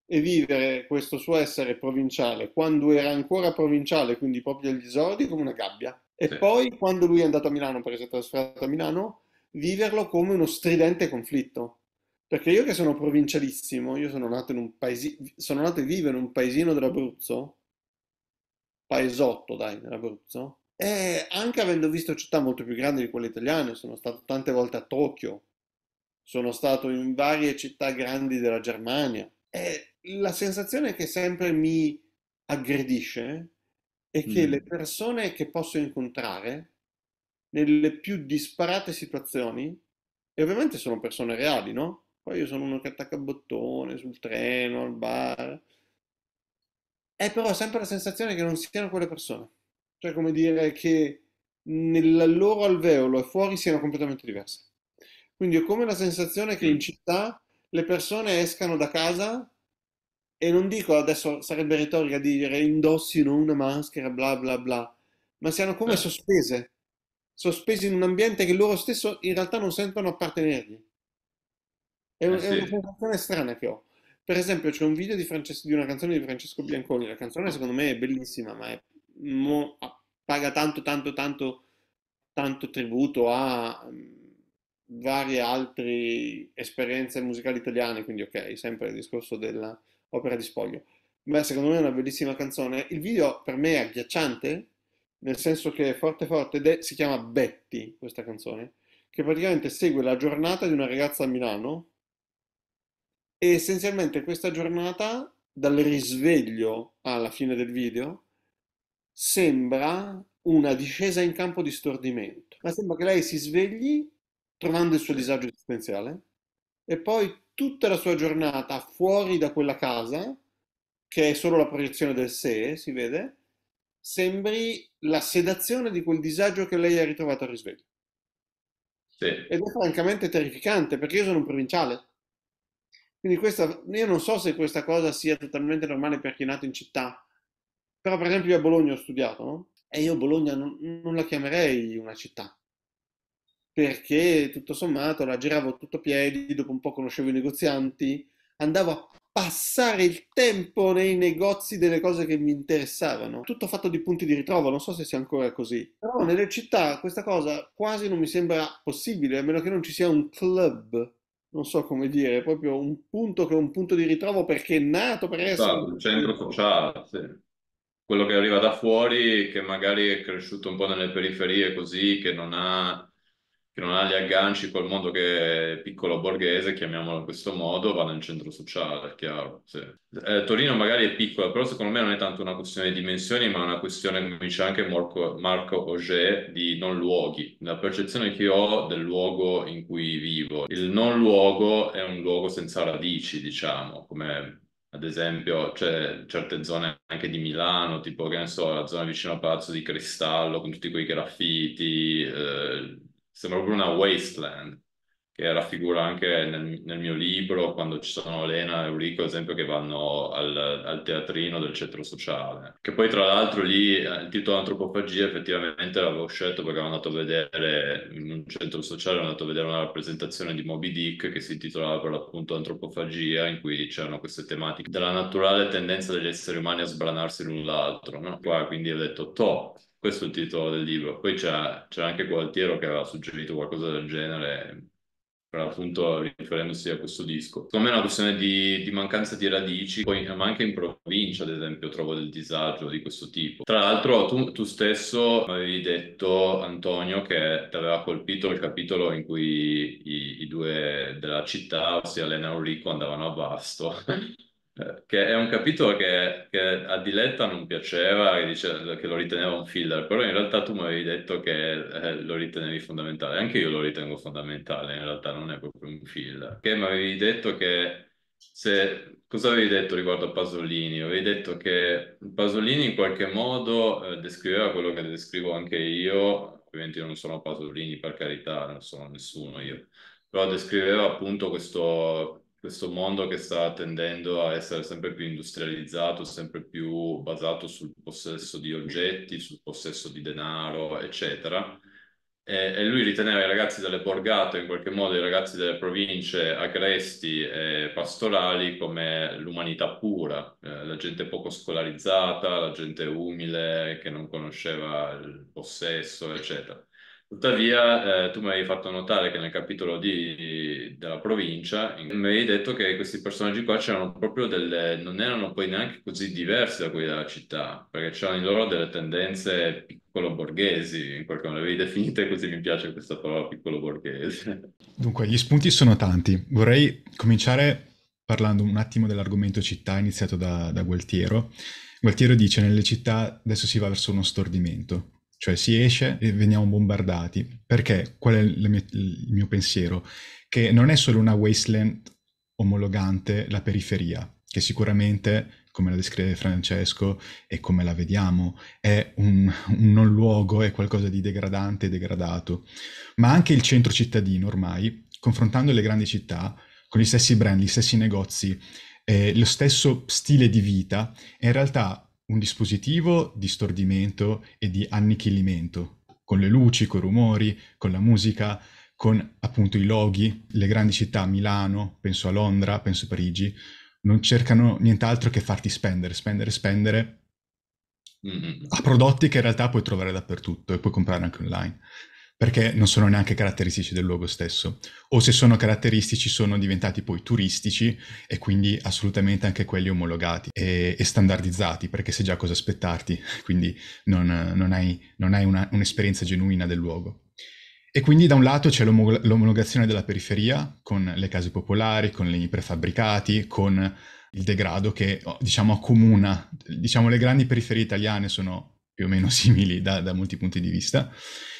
e vivere questo suo essere provinciale quando era ancora provinciale, quindi proprio agli esordi, come una gabbia. E sì. poi quando lui è andato a Milano, perché si è trasferito a Milano, viverlo come uno stridente conflitto. Perché io che sono provincialissimo, io sono nato in un paesino, sono nato e vivo in un paesino dell'Abruzzo, paesotto dai, dell'Abruzzo, e anche avendo visto città molto più grandi di quelle italiane, sono stato tante volte a Tokyo, sono stato in varie città grandi della Germania, e la sensazione che sempre mi aggredisce è che mm. le persone che posso incontrare nelle più disparate situazioni, e ovviamente sono persone reali, no? Poi io sono uno che attacca il bottone sul treno, al bar, è però sempre la sensazione che non siano quelle persone, cioè come dire che nel loro alveolo e fuori siano completamente diverse. Quindi è come la sensazione che in città le persone escano da casa e non dico adesso sarebbe retorica dire indossino una maschera, bla bla bla, ma siano come eh. sospese, sospese in un ambiente che loro stesso in realtà non sentono appartenergli. È, un, eh sì. una sensazione strana che ho. Per esempio, c'è un video di, Frances- di, una canzone di Francesco Bianconi. La canzone, secondo me, è bellissima, ma è, mo, paga tanto, tanto, tanto, tanto tributo a mm, varie altre esperienze musicali italiane. Quindi, ok, sempre il discorso della, Opera di Spoglio. Beh, secondo me è una bellissima canzone. Il video per me è agghiacciante, nel senso che è forte forte, ed è, si chiama Betty questa canzone, che praticamente segue la giornata di una ragazza a Milano e essenzialmente questa giornata, dal risveglio alla fine del video, sembra una discesa in campo di stordimento. Ma sembra che lei si svegli trovando il suo disagio esistenziale e poi tutta la sua giornata fuori da quella casa, che è solo la proiezione del sé, si vede, sembri la sedazione di quel disagio che lei ha ritrovato al risveglio. Sì. Ed è francamente terrificante, perché io sono un provinciale. Quindi questa, io non so se questa cosa sia totalmente normale per chi è nato in città, però per esempio io a Bologna ho studiato, no? E io Bologna non, non la chiamerei una città perché tutto sommato la giravo tutto a piedi, dopo un po' conoscevo i negozianti, andavo a passare il tempo nei negozi delle cose che mi interessavano. Tutto fatto di punti di ritrovo, non so se sia ancora così. Però nelle città questa cosa quasi non mi sembra possibile, a meno che non ci sia un club. Non so come dire, proprio un punto che è un punto di ritrovo perché è nato per essere. Esatto, un centro sociale, sì. Quello che arriva da fuori, che magari è cresciuto un po' nelle periferie, così, che non ha non ha gli agganci col mondo che è piccolo borghese, chiamiamolo in questo modo, va nel centro sociale, è chiaro. Sì. Eh, Torino magari è piccola, però secondo me non è tanto una questione di dimensioni, ma una questione, come dice anche Marco, Marco Auger, di non luoghi. La percezione che ho del luogo in cui vivo. Il non luogo è un luogo senza radici, diciamo, come ad esempio, c'è certe zone anche di Milano, tipo che ne so, la zona vicino a Palazzo di Cristallo, con tutti quei graffiti, eh, sembra proprio una wasteland, che raffigura anche nel, nel mio libro quando ci sono Lena e Eurico, ad esempio, che vanno al, al, teatrino del centro sociale. Che poi, tra l'altro, lì eh, il titolo Antropofagia effettivamente l'avevo scelto perché avevo andato a vedere in un centro sociale, ho andato a vedere una rappresentazione di Moby Dick che si intitolava per l'appunto Antropofagia, in cui c'erano queste tematiche della naturale tendenza degli esseri umani a sbranarsi l'un l'altro. No? Qua quindi ho detto top questo è il titolo del libro. Poi c'era anche Gualtiero che aveva suggerito qualcosa del genere, per appunto riferendosi a questo disco. Secondo me è una questione di, di mancanza di radici, poi, eh, ma anche in provincia, ad esempio, trovo del disagio di questo tipo. Tra l'altro, tu, tu stesso avevi detto, Antonio, che ti aveva colpito il capitolo in cui i, i due della città, ossia Lena e Enrico, andavano a Vasto. Eh, che è un capitolo che, che, a Diletta non piaceva, che, dice, che lo riteneva un filler, però in realtà tu mi avevi detto che eh, lo ritenevi fondamentale, anche io lo ritengo fondamentale, in realtà non è proprio un filler, che mi avevi detto che se, cosa avevi detto riguardo a Pasolini? Avevi detto che Pasolini in qualche modo eh, descriveva quello che descrivo anche io, ovviamente io non sono Pasolini per carità, non sono nessuno io, però descriveva appunto questo questo mondo che sta tendendo a essere sempre più industrializzato, sempre più basato sul possesso di oggetti, sul possesso di denaro, eccetera. E, e lui riteneva i ragazzi delle borgate, in qualche modo i ragazzi delle province agresti e pastorali, come l'umanità pura, eh, la gente poco scolarizzata, la gente umile che non conosceva il possesso, eccetera. Tuttavia, eh, tu mi hai fatto notare che nel capitolo di, della provincia mi hai detto che questi personaggi qua c'erano proprio delle, non erano poi neanche così diversi da quelli della città, perché c'erano in loro delle tendenze piccolo borghesi, in qualche modo le avevi definite così mi piace questa parola piccolo borghese. Dunque, gli spunti sono tanti. Vorrei cominciare parlando un attimo dell'argomento città iniziato da, da Gualtiero. Gualtiero dice: Nelle città adesso si va verso uno stordimento. Cioè si esce e veniamo bombardati. Perché? Qual è mie, il mio pensiero? Che non è solo una wasteland omologante la periferia, che sicuramente, come la descrive Francesco e come la vediamo, è un, un non luogo, è qualcosa di degradante e degradato, ma anche il centro cittadino ormai, confrontando le grandi città, con gli stessi brand, gli stessi negozi, eh, lo stesso stile di vita, in realtà un dispositivo di stordimento e di annichilimento, con le luci, con i rumori, con la musica, con appunto i loghi, le grandi città, Milano, penso a Londra, penso a Parigi, non cercano nient'altro che farti spendere, spendere, spendere mm-hmm. a prodotti che in realtà puoi trovare dappertutto e puoi comprare anche online perché non sono neanche caratteristici del luogo stesso, o se sono caratteristici sono diventati poi turistici e quindi assolutamente anche quelli omologati e, e standardizzati, perché sai già cosa aspettarti, quindi non, non hai, non hai una, un'esperienza genuina del luogo. E quindi da un lato c'è l'omo- l'omologazione della periferia, con le case popolari, con i prefabbricati, con il degrado che oh, diciamo accomuna, diciamo le grandi periferie italiane sono più o meno simili da, da molti punti di vista,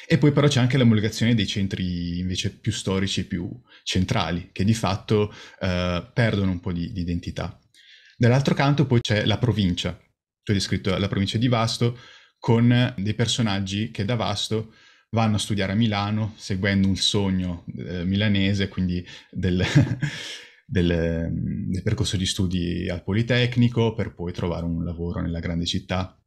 e poi però c'è anche l'omologazione dei centri invece più storici e più centrali, che di fatto eh, perdono un po' di, di identità. Dall'altro canto poi c'è la provincia, tu hai descritto la provincia di Vasto, con dei personaggi che da Vasto vanno a studiare a Milano, seguendo un sogno eh, milanese, quindi del... Del, del, percorso di studi al Politecnico per poi trovare un lavoro nella grande città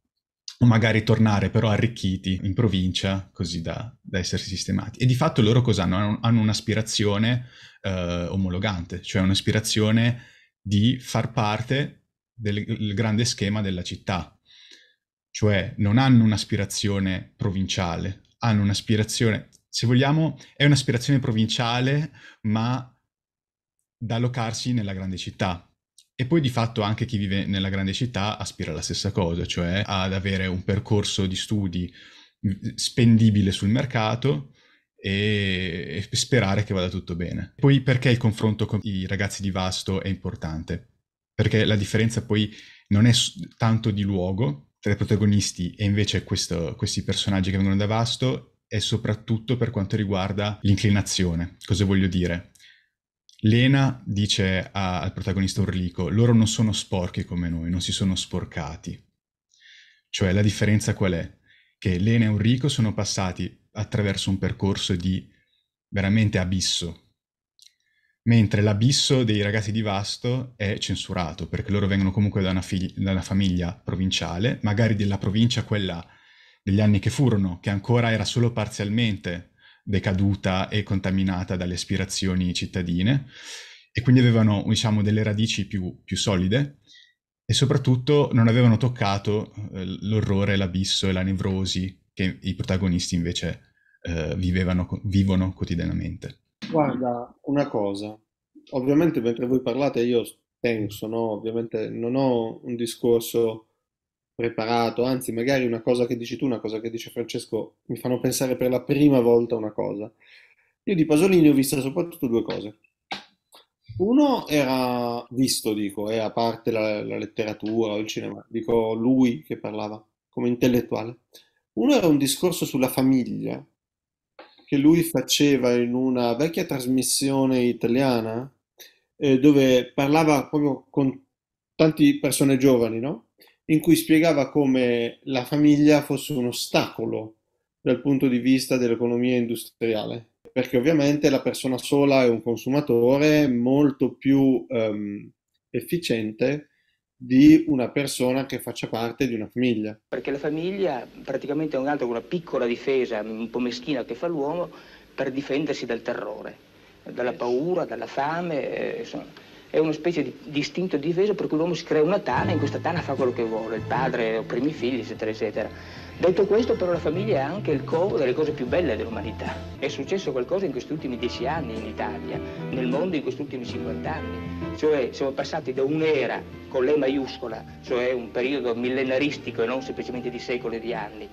o magari tornare però arricchiti in provincia così da, da essere sistemati. E di fatto loro cosa hanno? Hanno, un'aspirazione eh, omologante, cioè un'aspirazione di far parte del grande schema della città, cioè non hanno un'aspirazione provinciale, hanno un'aspirazione, se vogliamo, è un'aspirazione provinciale, ma da locarsi nella grande città, e poi di fatto anche chi vive nella grande città aspira alla stessa cosa, cioè ad avere un percorso di studi mm, spendibile sul mercato e sperare che vada tutto bene. Poi perché il confronto con i ragazzi di Vasto è importante? Perché la differenza poi non è tanto di luogo tra i protagonisti e invece questo, questi personaggi che vengono da Vasto, è soprattutto per quanto riguarda l'inclinazione. Cosa voglio dire? Lena dice a, al protagonista Orlico, loro non sono sporchi come noi, non si sono sporcati. Cioè la differenza qual è? Che Lena e Enrico sono passati attraverso un percorso di veramente abisso, mentre l'abisso dei ragazzi di Vasto è censurato, perché loro vengono comunque da una, fig- da una famiglia provinciale, magari della provincia quella degli anni che furono, che ancora era solo parzialmente decaduta e contaminata dalle aspirazioni cittadine e quindi avevano diciamo, delle radici più, più, solide e soprattutto non avevano toccato eh, l'orrore, l'abisso e la nevrosi che i protagonisti invece eh, vivevano, vivono quotidianamente. Guarda, una cosa, ovviamente mentre voi parlate io penso, no? ovviamente non ho un discorso preparato, anzi magari una cosa che dici tu, una cosa che dice Francesco, mi fanno pensare per la prima volta una cosa. Io di Pasolini ho visto soprattutto due cose. Uno era visto, dico, e eh, a parte la, la letteratura o il cinema, dico lui che parlava come intellettuale. Uno era un discorso sulla famiglia che lui faceva in una vecchia trasmissione italiana eh, dove parlava proprio con tante persone giovani, no? in cui spiegava come la famiglia fosse un ostacolo dal punto di vista dell'economia industriale, perché ovviamente la persona sola è un consumatore molto più um, efficiente di una persona che faccia parte di una famiglia. Perché la famiglia praticamente è un'altra, una piccola difesa un po' meschina che fa l'uomo per difendersi dal terrore, dalla paura, dalla fame. Eh, è una specie di, distinto difeso per cui l'uomo si crea una tana e in questa tana fa quello che vuole, il padre, i primi figli, eccetera, eccetera. Detto questo, però, la famiglia è anche il covo delle cose più belle dell'umanità. È successo qualcosa in questi ultimi dieci anni in Italia, nel mondo in questi ultimi 50 anni. Cioè, siamo passati da un'era con l'E maiuscola, cioè un periodo millenaristico e non semplicemente di secoli e di anni,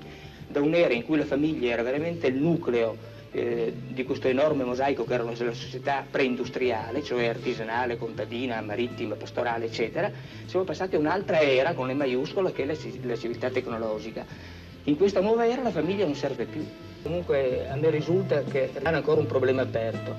da un'era in cui la famiglia era veramente il nucleo eh, di questo enorme mosaico che era la società preindustriale, cioè artigianale, contadina, marittima, pastorale, eccetera, siamo passati a un'altra era con le maiuscole che è la, la civiltà tecnologica. In questa nuova era la famiglia non serve più, Comunque a me risulta che rimane ancora un problema aperto,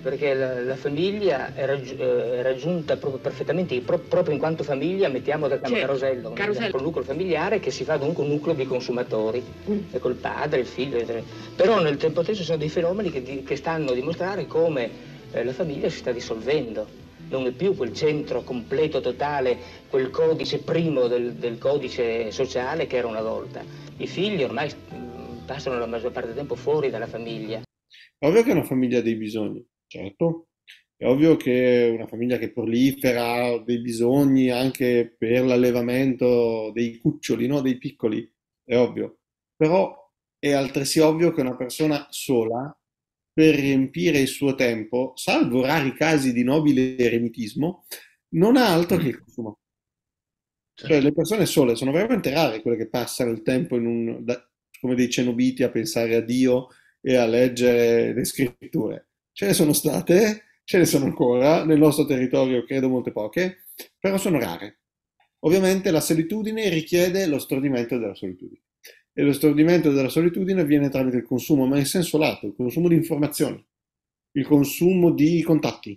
perché la, la famiglia è, raggi eh, è, raggiunta proprio perfettamente, pro proprio in quanto famiglia, mettiamo da cioè, certo, carosello, carosello. con nucleo familiare che si fa dunque un nucleo di consumatori, mm. ecco padre, il figlio, eccetera. Però nel tempo stesso sono dei fenomeni che, di che stanno a dimostrare come eh, la famiglia si sta dissolvendo non è più quel centro completo, totale, quel codice primo del, del, codice sociale che era una volta. I figli ormai passano la maggior parte del tempo fuori dalla famiglia. Ovvio che è una famiglia dei bisogni, certo. È ovvio che è una famiglia che prolifera dei bisogni anche per l'allevamento dei cuccioli, no? dei piccoli, è ovvio. Però è altresì ovvio che una persona sola, per riempire il suo tempo, salvo rari casi di nobile eremitismo, non ha altro che il mm. consumo. Certo. Cioè, le persone sole sono veramente rare quelle che passano il tempo in un, come dei cenobiti a pensare a Dio e a leggere le scritture. Ce ne sono state, ce ne sono ancora, nel nostro territorio credo molte poche, però sono rare. Ovviamente la solitudine richiede lo stordimento della solitudine. E lo stordimento della solitudine avviene tramite il consumo, ma in senso lato, il consumo di informazioni, il consumo di contatti,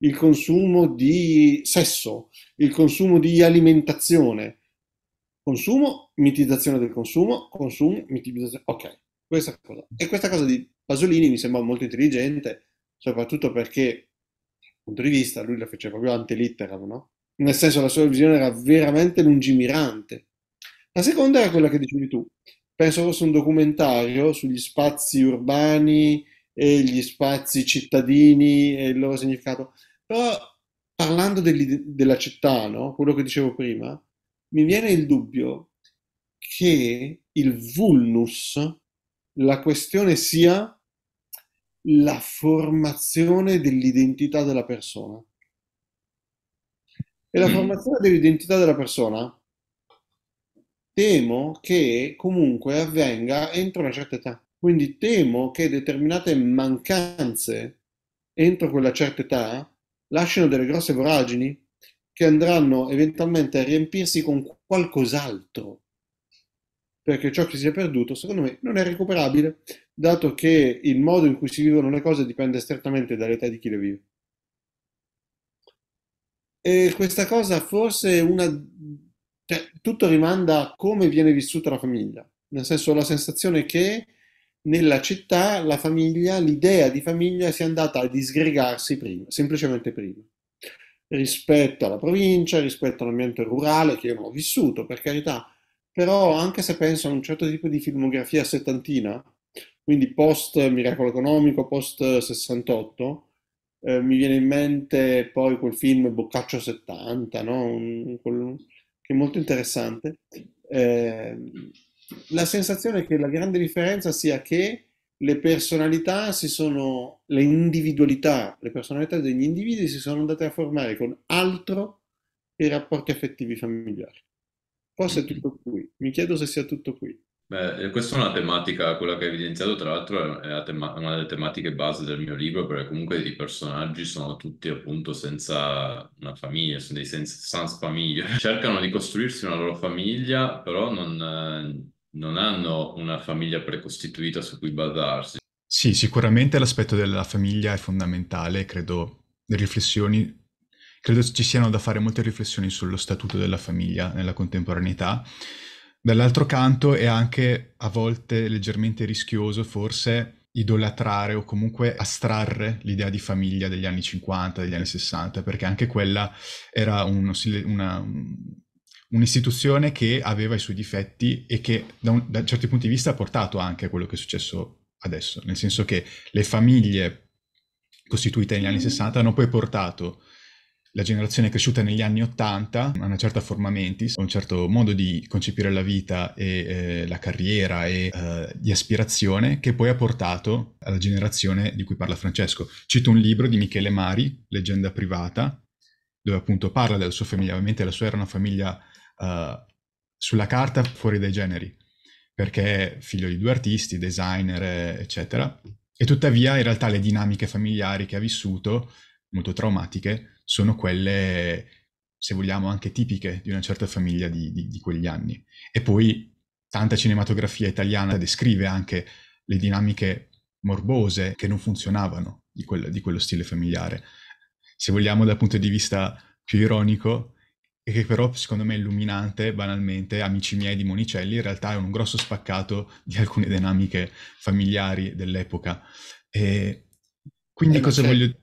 il consumo di sesso, il consumo di alimentazione, consumo, mitizzazione del consumo, consumo, mitizzazione. Ok, questa cosa. E questa cosa di Pasolini mi sembra molto intelligente, soprattutto perché, dal punto di vista, lui la fece proprio antelitteram, no? Nel senso, la sua visione era veramente lungimirante. La seconda era quella che dicevi tu. Penso fosse un documentario sugli spazi urbani e gli spazi cittadini e il loro significato. Però parlando della città, no? quello che dicevo prima, mi viene il dubbio che il vulnus, la questione sia la formazione dell'identità della persona. E la formazione dell'identità della persona temo che comunque avvenga entro una certa età. Quindi temo che determinate mancanze entro quella certa età lasciano delle grosse voragini che andranno eventualmente a riempirsi con qualcos'altro, perché ciò che si è perduto, secondo me, non è recuperabile, dato che il modo in cui si vivono le cose dipende strettamente dall'età di chi le vive. E questa cosa forse una... Cioè, tutto rimanda a come viene vissuta la famiglia, nel senso la sensazione che nella città la famiglia, l'idea di famiglia sia andata a disgregarsi prima, semplicemente prima rispetto alla provincia, rispetto all'ambiente rurale che io non ho vissuto, per carità, però anche se penso a un certo tipo di filmografia settantina, quindi post Miracolo Economico, post 68, eh, mi viene in mente poi quel film Boccaccio 70, no? un, quel, che è molto interessante. Eh, la sensazione è che la grande differenza sia che le personalità si sono, le individualità, le personalità degli individui si sono andate a formare con altro i rapporti affettivi familiari. Forse è mm-hmm. tutto qui, mi chiedo se sia tutto qui. Beh, eh, questa è una tematica, quella che hai evidenziato tra l'altro è tema- una delle tematiche base del mio libro, perché comunque i personaggi sono tutti appunto senza una famiglia, sono dei senza, sans famiglia. Cercano di costruirsi una loro famiglia, però non, eh, non hanno una famiglia precostituita su cui basarsi. Sì, sicuramente l'aspetto della famiglia è fondamentale, credo riflessioni credo ci siano da fare molte riflessioni sullo statuto della famiglia nella contemporaneità. Dall'altro canto è anche a volte leggermente rischioso forse idolatrare o comunque astrarre l'idea di famiglia degli anni 50, degli anni 60, perché anche quella era uno, una, un'istituzione che aveva i suoi difetti e che da, un, da certi punti di vista ha portato anche a quello che è successo adesso, nel senso che le famiglie costituite negli anni 60 mm. hanno poi portato la generazione cresciuta negli anni 80 a una certa forma mentis, a un certo modo di concepire la vita e eh, la carriera e eh, di aspirazione che poi ha portato alla generazione di cui parla Francesco. Cito un libro di Michele Mari, Leggenda privata, dove appunto parla della sua famiglia, ovviamente la sua era una famiglia uh, sulla carta fuori dai generi, perché è figlio di due artisti, designer, eccetera. E tuttavia in realtà le dinamiche familiari che ha vissuto, molto traumatiche, sono quelle, se vogliamo, anche tipiche di una certa famiglia di, di, di quegli anni. E poi tanta cinematografia italiana descrive anche le dinamiche morbose che non funzionavano di, quel, di quello stile familiare. Se vogliamo dal punto di vista più ironico, e che però secondo me è illuminante, banalmente, Amici miei di Monicelli, in realtà è un grosso spaccato di alcune dinamiche familiari dell'epoca. E quindi eh, cosa c'è... voglio...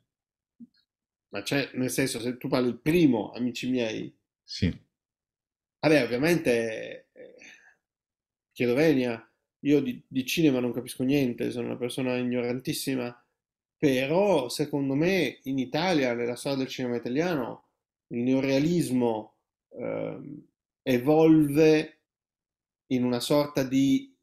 Ma c'è, nel senso, se tu parli il primo, Amici miei... Sì. Vabbè, ovviamente, eh, chiedo venia, io di, di cinema non capisco niente, sono una persona ignorantissima, però secondo me in Italia, nella storia del cinema italiano, il neorealismo eh, evolve in una sorta di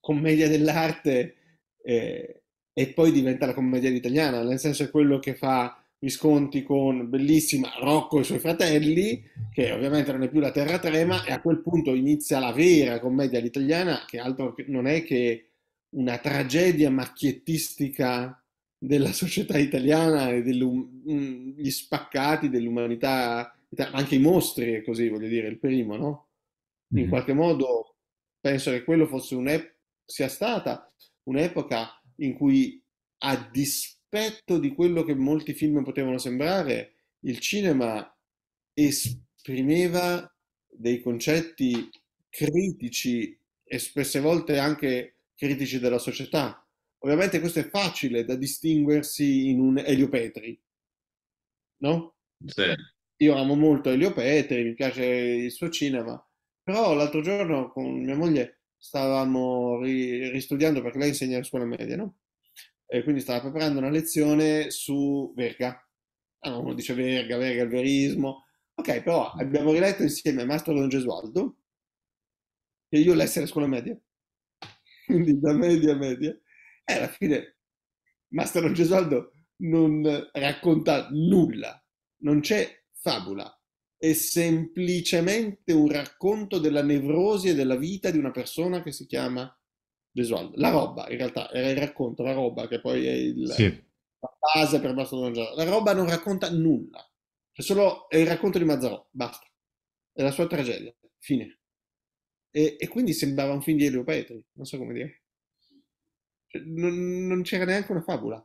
commedia dell'arte eh, e poi diventa la commedia italiana, nel senso è quello che fa Visconti con bellissima Rocco e i suoi fratelli, che ovviamente non è più la terra trema, e a quel punto inizia la vera commedia italiana, che altro non è che una tragedia macchiettistica della società italiana e degli spaccati dell'umanità anche i mostri e così, voglio dire, il primo, no? In qualche modo penso che quello fosse un'epoca, sia stata un'epoca in cui, a dispetto di quello che molti film potevano sembrare, il cinema esprimeva dei concetti critici e spesse volte anche critici della società. Ovviamente questo è facile da distinguersi in un Elio Petri, no? Sì io amo molto Elio Petri, mi piace il suo cinema, però l'altro giorno con mia moglie stavamo ri- ristudiando perché lei insegna a scuola media, no? E quindi stava preparando una lezione su Verga. Ah, uno dice Verga, Verga, il verismo. Ok, però abbiamo riletto insieme Mastro Don Gesualdo e io lessi la scuola media. Quindi da media a media. E alla fine Mastro Don Gesualdo non racconta nulla. Non c'è fabula, è semplicemente un racconto della nevrosi e della vita di una persona che si chiama Gesualdo. La roba, in realtà, era il racconto, la roba che poi è il, sì. la base per Mastodon Giallo. La roba non racconta nulla, è solo è il racconto di Mazzarò, basta. È la sua tragedia, fine. E, e quindi sembrava un film di Elio Petri, non so come dire. Cioè, non, non c'era neanche una fabula.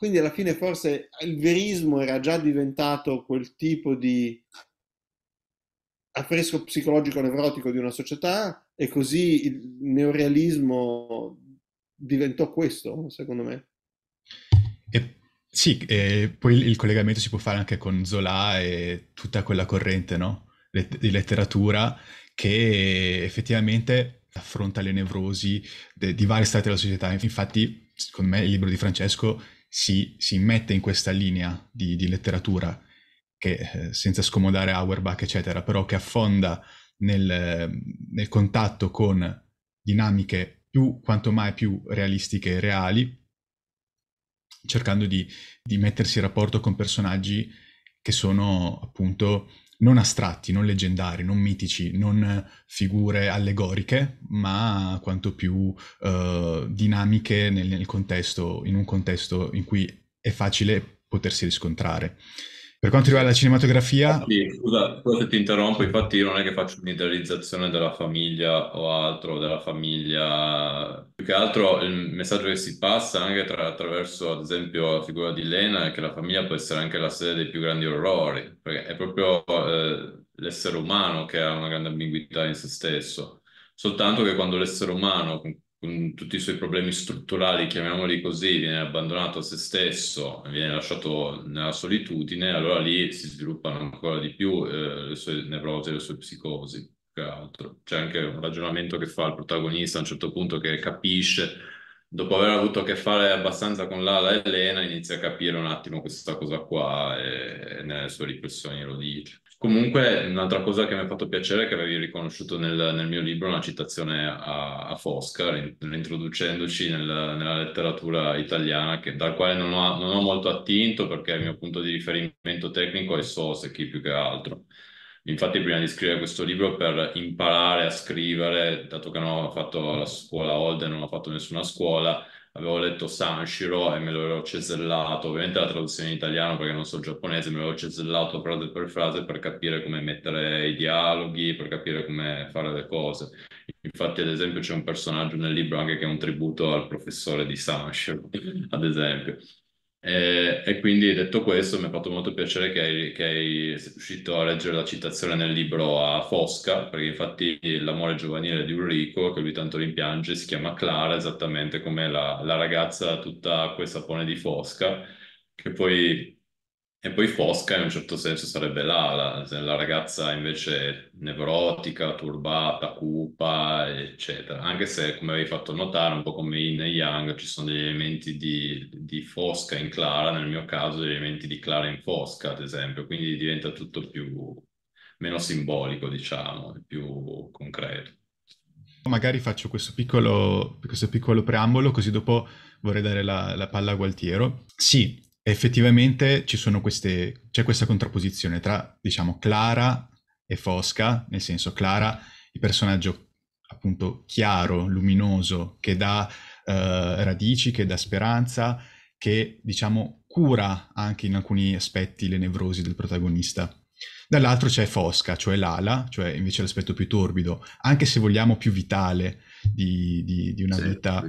Quindi alla fine forse il verismo era già diventato quel tipo di affresco psicologico nevrotico di una società e così il neorealismo diventò questo, secondo me. E, sì, e poi il collegamento si può fare anche con Zola e tutta quella corrente no? Let- di letteratura che effettivamente affronta le nevrosi de- di vari stati della società. Infatti, secondo me, il libro di Francesco si, si mette in questa linea di, di letteratura che, eh, senza scomodare Auerbach, eccetera, però che affonda nel, nel contatto con dinamiche più, quanto mai più realistiche e reali, cercando di, di mettersi in rapporto con personaggi che sono appunto non astratti, non leggendari, non mitici, non eh, figure allegoriche, ma quanto più eh, dinamiche nel, nel contesto, in un contesto in cui è facile potersi riscontrare. Per quanto riguarda la cinematografia... Sì, scusa, scusa se ti interrompo, infatti io non è che faccio un'idealizzazione della famiglia o altro, della famiglia... Più che altro il messaggio che si passa anche tra, attraverso, ad esempio, la figura di Lena è che la famiglia può essere anche la sede dei più grandi orrori, perché è proprio eh, l'essere umano che ha una grande ambiguità in se stesso. Soltanto che quando l'essere umano con tutti i suoi problemi strutturali, chiamiamoli così, viene abbandonato a se stesso, viene lasciato nella solitudine, allora lì si sviluppano ancora di più eh, le sue nevrosi, le sue psicosi, che altro. C'è anche un ragionamento che fa il protagonista a un certo punto che capisce, dopo aver avuto a che fare abbastanza con Lala e Elena, inizia a capire un attimo questa cosa qua e, e nelle sue riflessioni lo dice. Comunque, un'altra cosa che mi ha fatto piacere è che avevi riconosciuto nel, nel mio libro una citazione a, a Fosca, introducendoci nel, nella letteratura italiana, che, dal quale non ho, non ho, molto attinto perché il mio punto di riferimento tecnico è Soseki più che altro. Infatti, prima di scrivere questo libro, per imparare a scrivere, dato che non ho fatto la scuola Olden, non ho fatto nessuna scuola, avevo letto Sanshiro e me l'avevo cesellato, ovviamente la traduzione in italiano perché non so il giapponese, me l'avevo cesellato frase per frase per capire come mettere i dialoghi, per capire come fare le cose. Infatti, ad esempio, c'è un personaggio nel libro anche che è un tributo al professore di Sanshiro, ad esempio. E, eh, e, quindi detto questo, mi ha fatto molto piacere che hai, che hai riuscito a leggere la citazione nel libro a Fosca, perché infatti l'amore giovanile di Ulrico, che lui tanto rimpiange, si chiama Clara, esattamente come la, la ragazza tutta questa pone di Fosca, che poi e poi Fosca in un certo senso sarebbe là, la, la ragazza invece nevrotica, turbata, cupa, eccetera. Anche se, come avevi fatto notare, un po' come in e Yang, ci sono degli elementi di, di, Fosca in Clara, nel mio caso degli elementi di Clara in Fosca, ad esempio, quindi diventa tutto più, meno simbolico, diciamo, più concreto. Magari faccio questo piccolo, questo piccolo preambolo, così dopo vorrei dare la, la palla a Gualtiero. Sì, effettivamente queste, c'è questa contrapposizione tra, diciamo, Clara e Fosca, nel senso Clara, il personaggio appunto chiaro, luminoso, che dà eh, radici, che dà speranza, che diciamo cura anche in alcuni aspetti le nevrosi del protagonista. Dall'altro c'è Fosca, cioè l'ala, cioè invece l'aspetto più torbido, anche se vogliamo più vitale di, di, di una sì, vita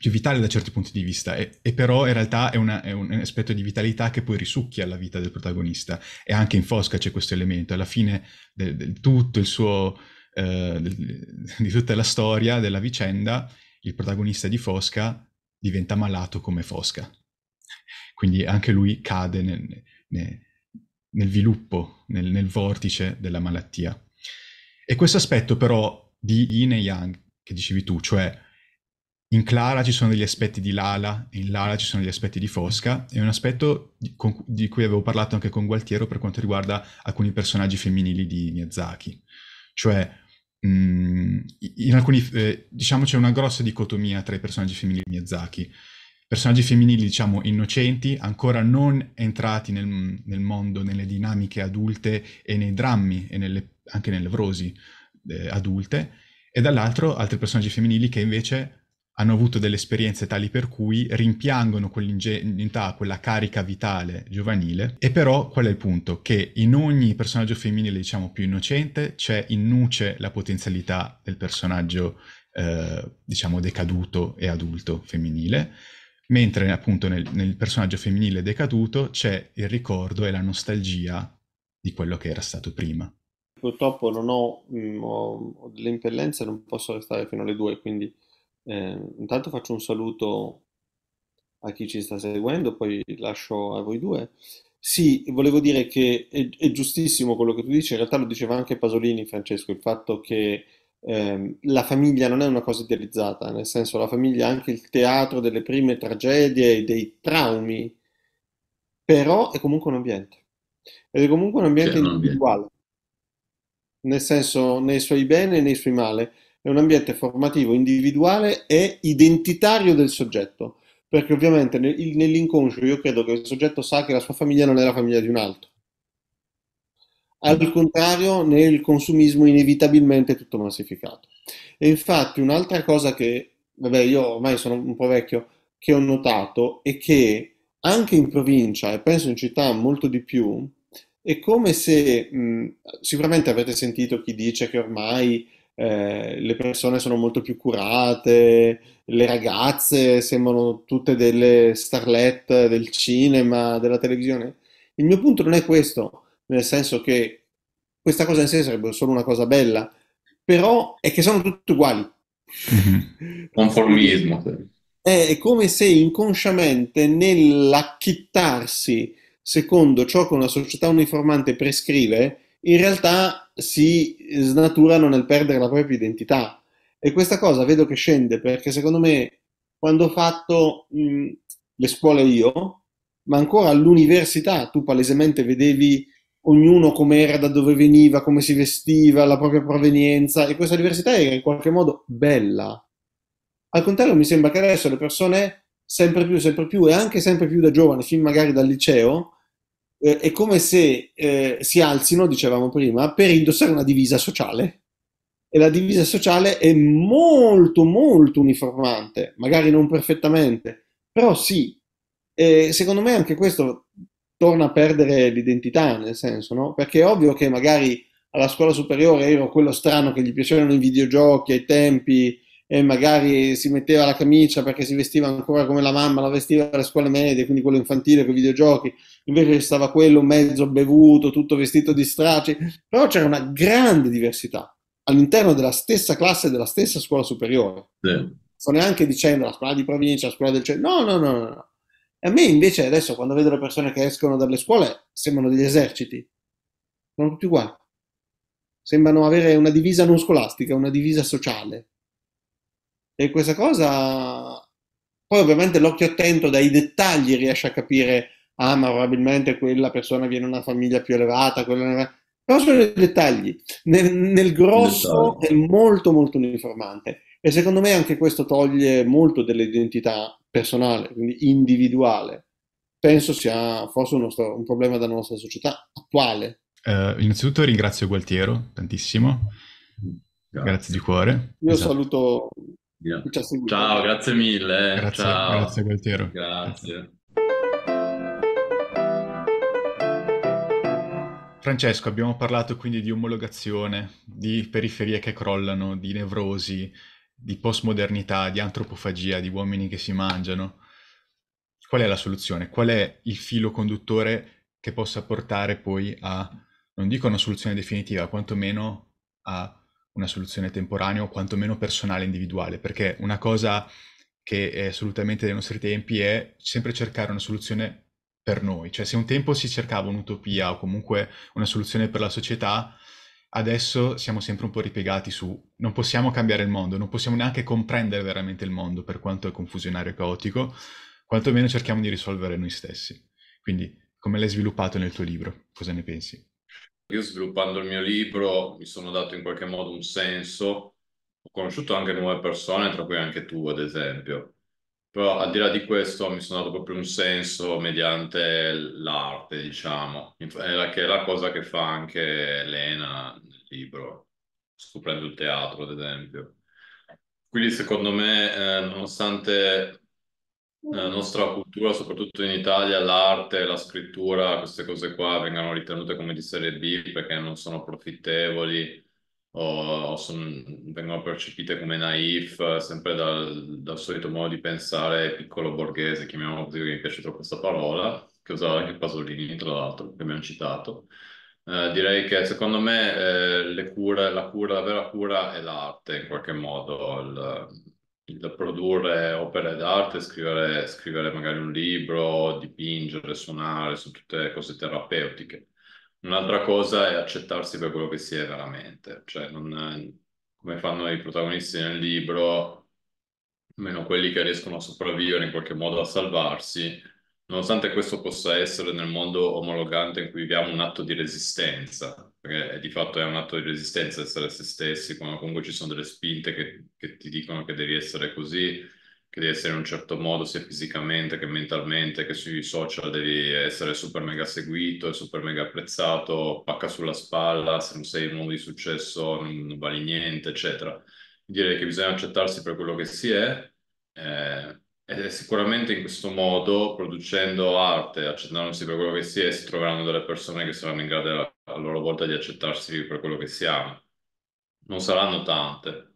cioè, vitale da certi punti di vista, e, e però in realtà è, una, è, un, aspetto di vitalità che poi risucchia la vita del protagonista. E anche in Fosca c'è questo elemento. Alla fine del, del tutto il suo, eh, del, di tutta la storia della vicenda, il protagonista di Fosca diventa malato come Fosca. Quindi anche lui cade nel, nel, nel viluppo, nel, nel vortice della malattia. E questo aspetto però di yin e yang che dicevi tu, cioè in Clara ci sono degli aspetti di Lala, in Lala ci sono gli aspetti di Fosca, e un aspetto di, con, di, cui avevo parlato anche con Gualtiero per quanto riguarda alcuni personaggi femminili di Miyazaki. Cioè, mh, mm, in alcuni, eh, diciamo c'è una grossa dicotomia tra i personaggi femminili di Miyazaki. Personaggi femminili, diciamo, innocenti, ancora non entrati nel, nel mondo, nelle dinamiche adulte e nei drammi, e nelle, anche nelle nevrosi eh, adulte, e dall'altro altri personaggi femminili che invece hanno avuto delle esperienze tali per cui rimpiangono quell'ingenuità, quella carica vitale giovanile. E però qual è il punto? Che in ogni personaggio femminile, diciamo più innocente, c'è in nuce la potenzialità del personaggio, eh, diciamo, decaduto e adulto femminile. Mentre appunto nel, nel personaggio femminile decaduto c'è il ricordo e la nostalgia di quello che era stato prima purtroppo non ho, mh, mm, ho, delle impellenze, non posso restare fino alle due, quindi eh, intanto faccio un saluto a chi ci sta seguendo, poi lascio a voi due. Sì, volevo dire che è, è giustissimo quello che tu dici, in realtà lo diceva anche Pasolini, Francesco, il fatto che eh, la famiglia non è una cosa idealizzata, nel senso la famiglia è anche il teatro delle prime tragedie e dei traumi, però è comunque un ambiente, ed è comunque un ambiente individuale, nel senso nei suoi bene e nei suoi male è un ambiente formativo individuale e identitario del soggetto, perché ovviamente nell'inconscio io credo che il soggetto sa che la sua famiglia non è la famiglia di un altro. Al contrario, nel consumismo inevitabilmente è tutto massificato. E infatti un'altra cosa che, vabbè io ormai sono un po' vecchio, che ho notato è che anche in provincia e penso in città molto di più, è come se mh, sicuramente avete sentito chi dice che ormai eh, le persone sono molto più curate, le ragazze sembrano tutte delle starlet del cinema, della televisione. Il mio punto non è questo, nel senso che questa cosa in sé sarebbe solo una cosa bella, però è che sono tutte uguali. Mhm. Conformismo. È come se inconsciamente nell'acchittarsi secondo ciò che una società uniformante prescrive, in realtà si snaturano nel perdere la propria identità. E questa cosa vedo che scende perché secondo me quando ho fatto mh, le scuole io, ma ancora all'università tu palesemente vedevi ognuno com'era, da dove veniva, come si vestiva, la propria provenienza e questa diversità era in qualche modo bella. Al contrario mi sembra che adesso le persone sempre più, sempre più e anche sempre più da giovani, fin magari dal liceo, eh, è come se eh, si alzino, dicevamo prima, per indossare una divisa sociale. E la divisa sociale è molto, molto uniformante, magari non perfettamente, però sì. E secondo me anche questo torna a perdere l'identità, nel senso, no? Perché è ovvio che magari alla scuola superiore ero quello strano che gli piacevano i videogiochi ai tempi e magari si metteva la camicia perché si vestiva ancora come la mamma la vestiva alle scuole medie, quindi quello infantile con i videogiochi invece stava quello mezzo bevuto, tutto vestito di straci, però c'era una grande diversità all'interno della stessa classe, della stessa scuola superiore. Sì. Sto neanche dicendo la scuola di provincia, la scuola del centro, no, no, no, no. A me invece adesso quando vedo le persone che escono dalle scuole sembrano degli eserciti, sono tutti uguali. Sembrano avere una divisa non scolastica, una divisa sociale. E questa cosa, poi ovviamente l'occhio attento dai dettagli riesce a capire ah ma probabilmente quella persona viene da una famiglia più elevata, quella... però sono i dettagli, nel, nel grosso è molto molto uniformante e secondo me anche questo toglie molto dell'identità personale, quindi individuale. Penso sia forse un, nostro, un problema della nostra società attuale. Eh, innanzitutto ringrazio Gualtiero tantissimo, grazie, grazie di cuore. Io esatto. saluto... Ciao, grazie mille. Eh. Grazie, ciao. grazie Gualtiero. Grazie. grazie. Francesco, abbiamo parlato quindi di omologazione, di periferie che crollano, di nevrosi, di postmodernità, di antropofagia, di uomini che si mangiano. Qual è la soluzione? Qual è il filo conduttore che possa portare poi a, non dico una soluzione definitiva, quantomeno a una soluzione temporanea o quantomeno personale, individuale? Perché una cosa che è assolutamente dei nostri tempi è sempre cercare una soluzione per noi. Cioè, se un tempo si cercava un'utopia o comunque una soluzione per la società, adesso siamo sempre un po' ripiegati su non possiamo cambiare il mondo, non possiamo neanche comprendere veramente il mondo per quanto è confusionario e caotico, quantomeno cerchiamo di risolvere noi stessi. Quindi, come l'hai sviluppato nel tuo libro? Cosa ne pensi? Io sviluppando il mio libro mi sono dato in qualche modo un senso, ho conosciuto anche nuove persone, tra cui anche tu, ad esempio però al di là di questo mi sono dato proprio un senso mediante l'arte, diciamo, che è la cosa che fa anche Elena nel libro, scoprendo il teatro, ad esempio. Quindi secondo me, eh, nonostante la eh, nostra cultura, soprattutto in Italia, l'arte, la scrittura, queste cose qua vengano ritenute come di serie B perché non sono profittevoli o, o son, vengono percepite come naif, sempre dal, dal, solito modo di pensare piccolo borghese, chiamiamolo così mi piace troppo questa parola, che usava anche Pasolini, tra l'altro, che abbiamo citato. Eh, direi che secondo me eh, cure, la, cura, la vera cura è l'arte, in qualche modo, il, il produrre opere d'arte, scrivere, scrivere magari un libro, dipingere, suonare, sono tutte cose terapeutiche. Un'altra cosa è accettarsi per quello che si è veramente, cioè non, come fanno i protagonisti nel libro, meno quelli che riescono a sopravvivere in qualche modo a salvarsi, nonostante questo possa essere nel mondo omologante in cui viviamo un atto di resistenza, perché di fatto è un atto di resistenza essere se stessi, quando comunque ci sono delle spinte che, che ti dicono che devi essere così, che devi essere in un certo modo sia fisicamente che mentalmente, che sui social devi essere super mega seguito, super mega apprezzato, pacca sulla spalla, se non sei un uomo di successo non, non vali niente, eccetera. Direi che bisogna accettarsi per quello che si è eh, e sicuramente in questo modo, producendo arte, accettandosi per quello che si è, si troveranno delle persone che saranno in grado a loro volta di accettarsi per quello che siamo. Non saranno tante,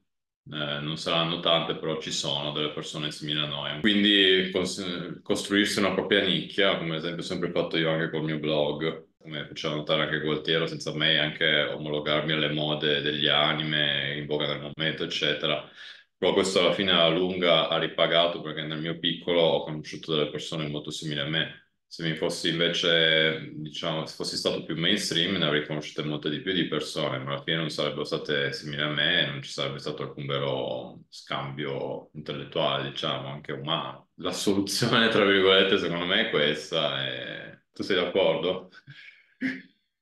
eh, non saranno tante, però ci sono delle persone simili a noi. Quindi cons- costruirsi una propria nicchia, come ad esempio ho sempre fatto io anche col mio blog, come faceva notare anche Gualtiero, senza me anche omologarmi alle mode degli anime in bocca del momento, eccetera. Però questo alla fine alla lunga ha ripagato perché nel mio piccolo ho conosciuto delle persone molto simili a me se mi fossi invece, diciamo, se fossi stato più mainstream, ne avrei conosciute molte di più di persone, ma alla fine non sarebbero state simili a me, non ci sarebbe stato alcun vero scambio intellettuale, diciamo, anche umano. La soluzione, tra virgolette, secondo me è questa. E... Tu sei d'accordo?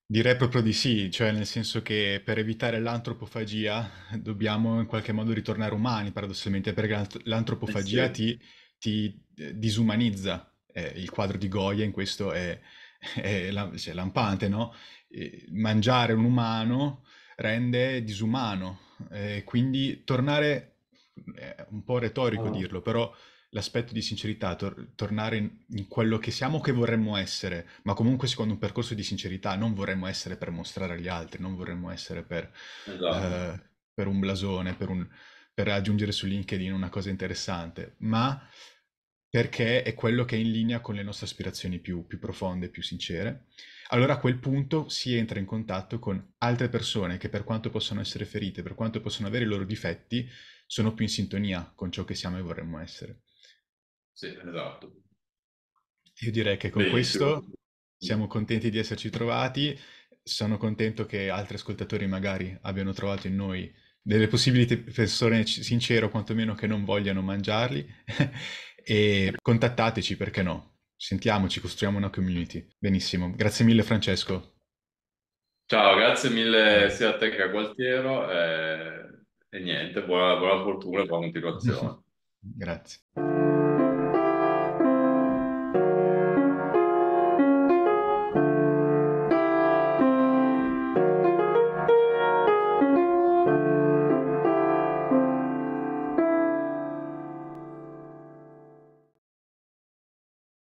Direi proprio di sì, cioè nel senso che per evitare l'antropofagia dobbiamo in qualche modo ritornare umani, paradossalmente, perché l'ant- l'antropofagia eh sì. ti, ti, eh, disumanizza, eh, il quadro di Goya in questo è, è, è cioè, lampante, no? E mangiare un umano rende disumano, eh, quindi tornare, è un po' retorico ah. dirlo, però l'aspetto di sincerità, tor- tornare in, in, quello che siamo, che vorremmo essere, ma comunque secondo un percorso di sincerità, non vorremmo essere per mostrare agli altri, non vorremmo essere per, esatto. eh, per un blasone, per, un, per aggiungere su LinkedIn una cosa interessante, ma perché è quello che è in linea con le nostre aspirazioni più, più profonde, più sincere, allora a quel punto si entra in contatto con altre persone che per quanto possano essere ferite, per quanto possano avere i loro difetti, sono più in sintonia con ciò che siamo e vorremmo essere. Sì, esatto. Io direi che con Bene, questo siamo contenti di esserci trovati, sono contento che altri ascoltatori magari abbiano trovato in noi delle possibili persone sincere o quantomeno che non vogliano mangiarli e contattateci perché no. Sentiamoci, costruiamo una community. Benissimo, grazie mille Francesco. Ciao, grazie mille sia a te che a Gualtiero e, eh, e niente, buona, buona fortuna e buona continuazione. grazie.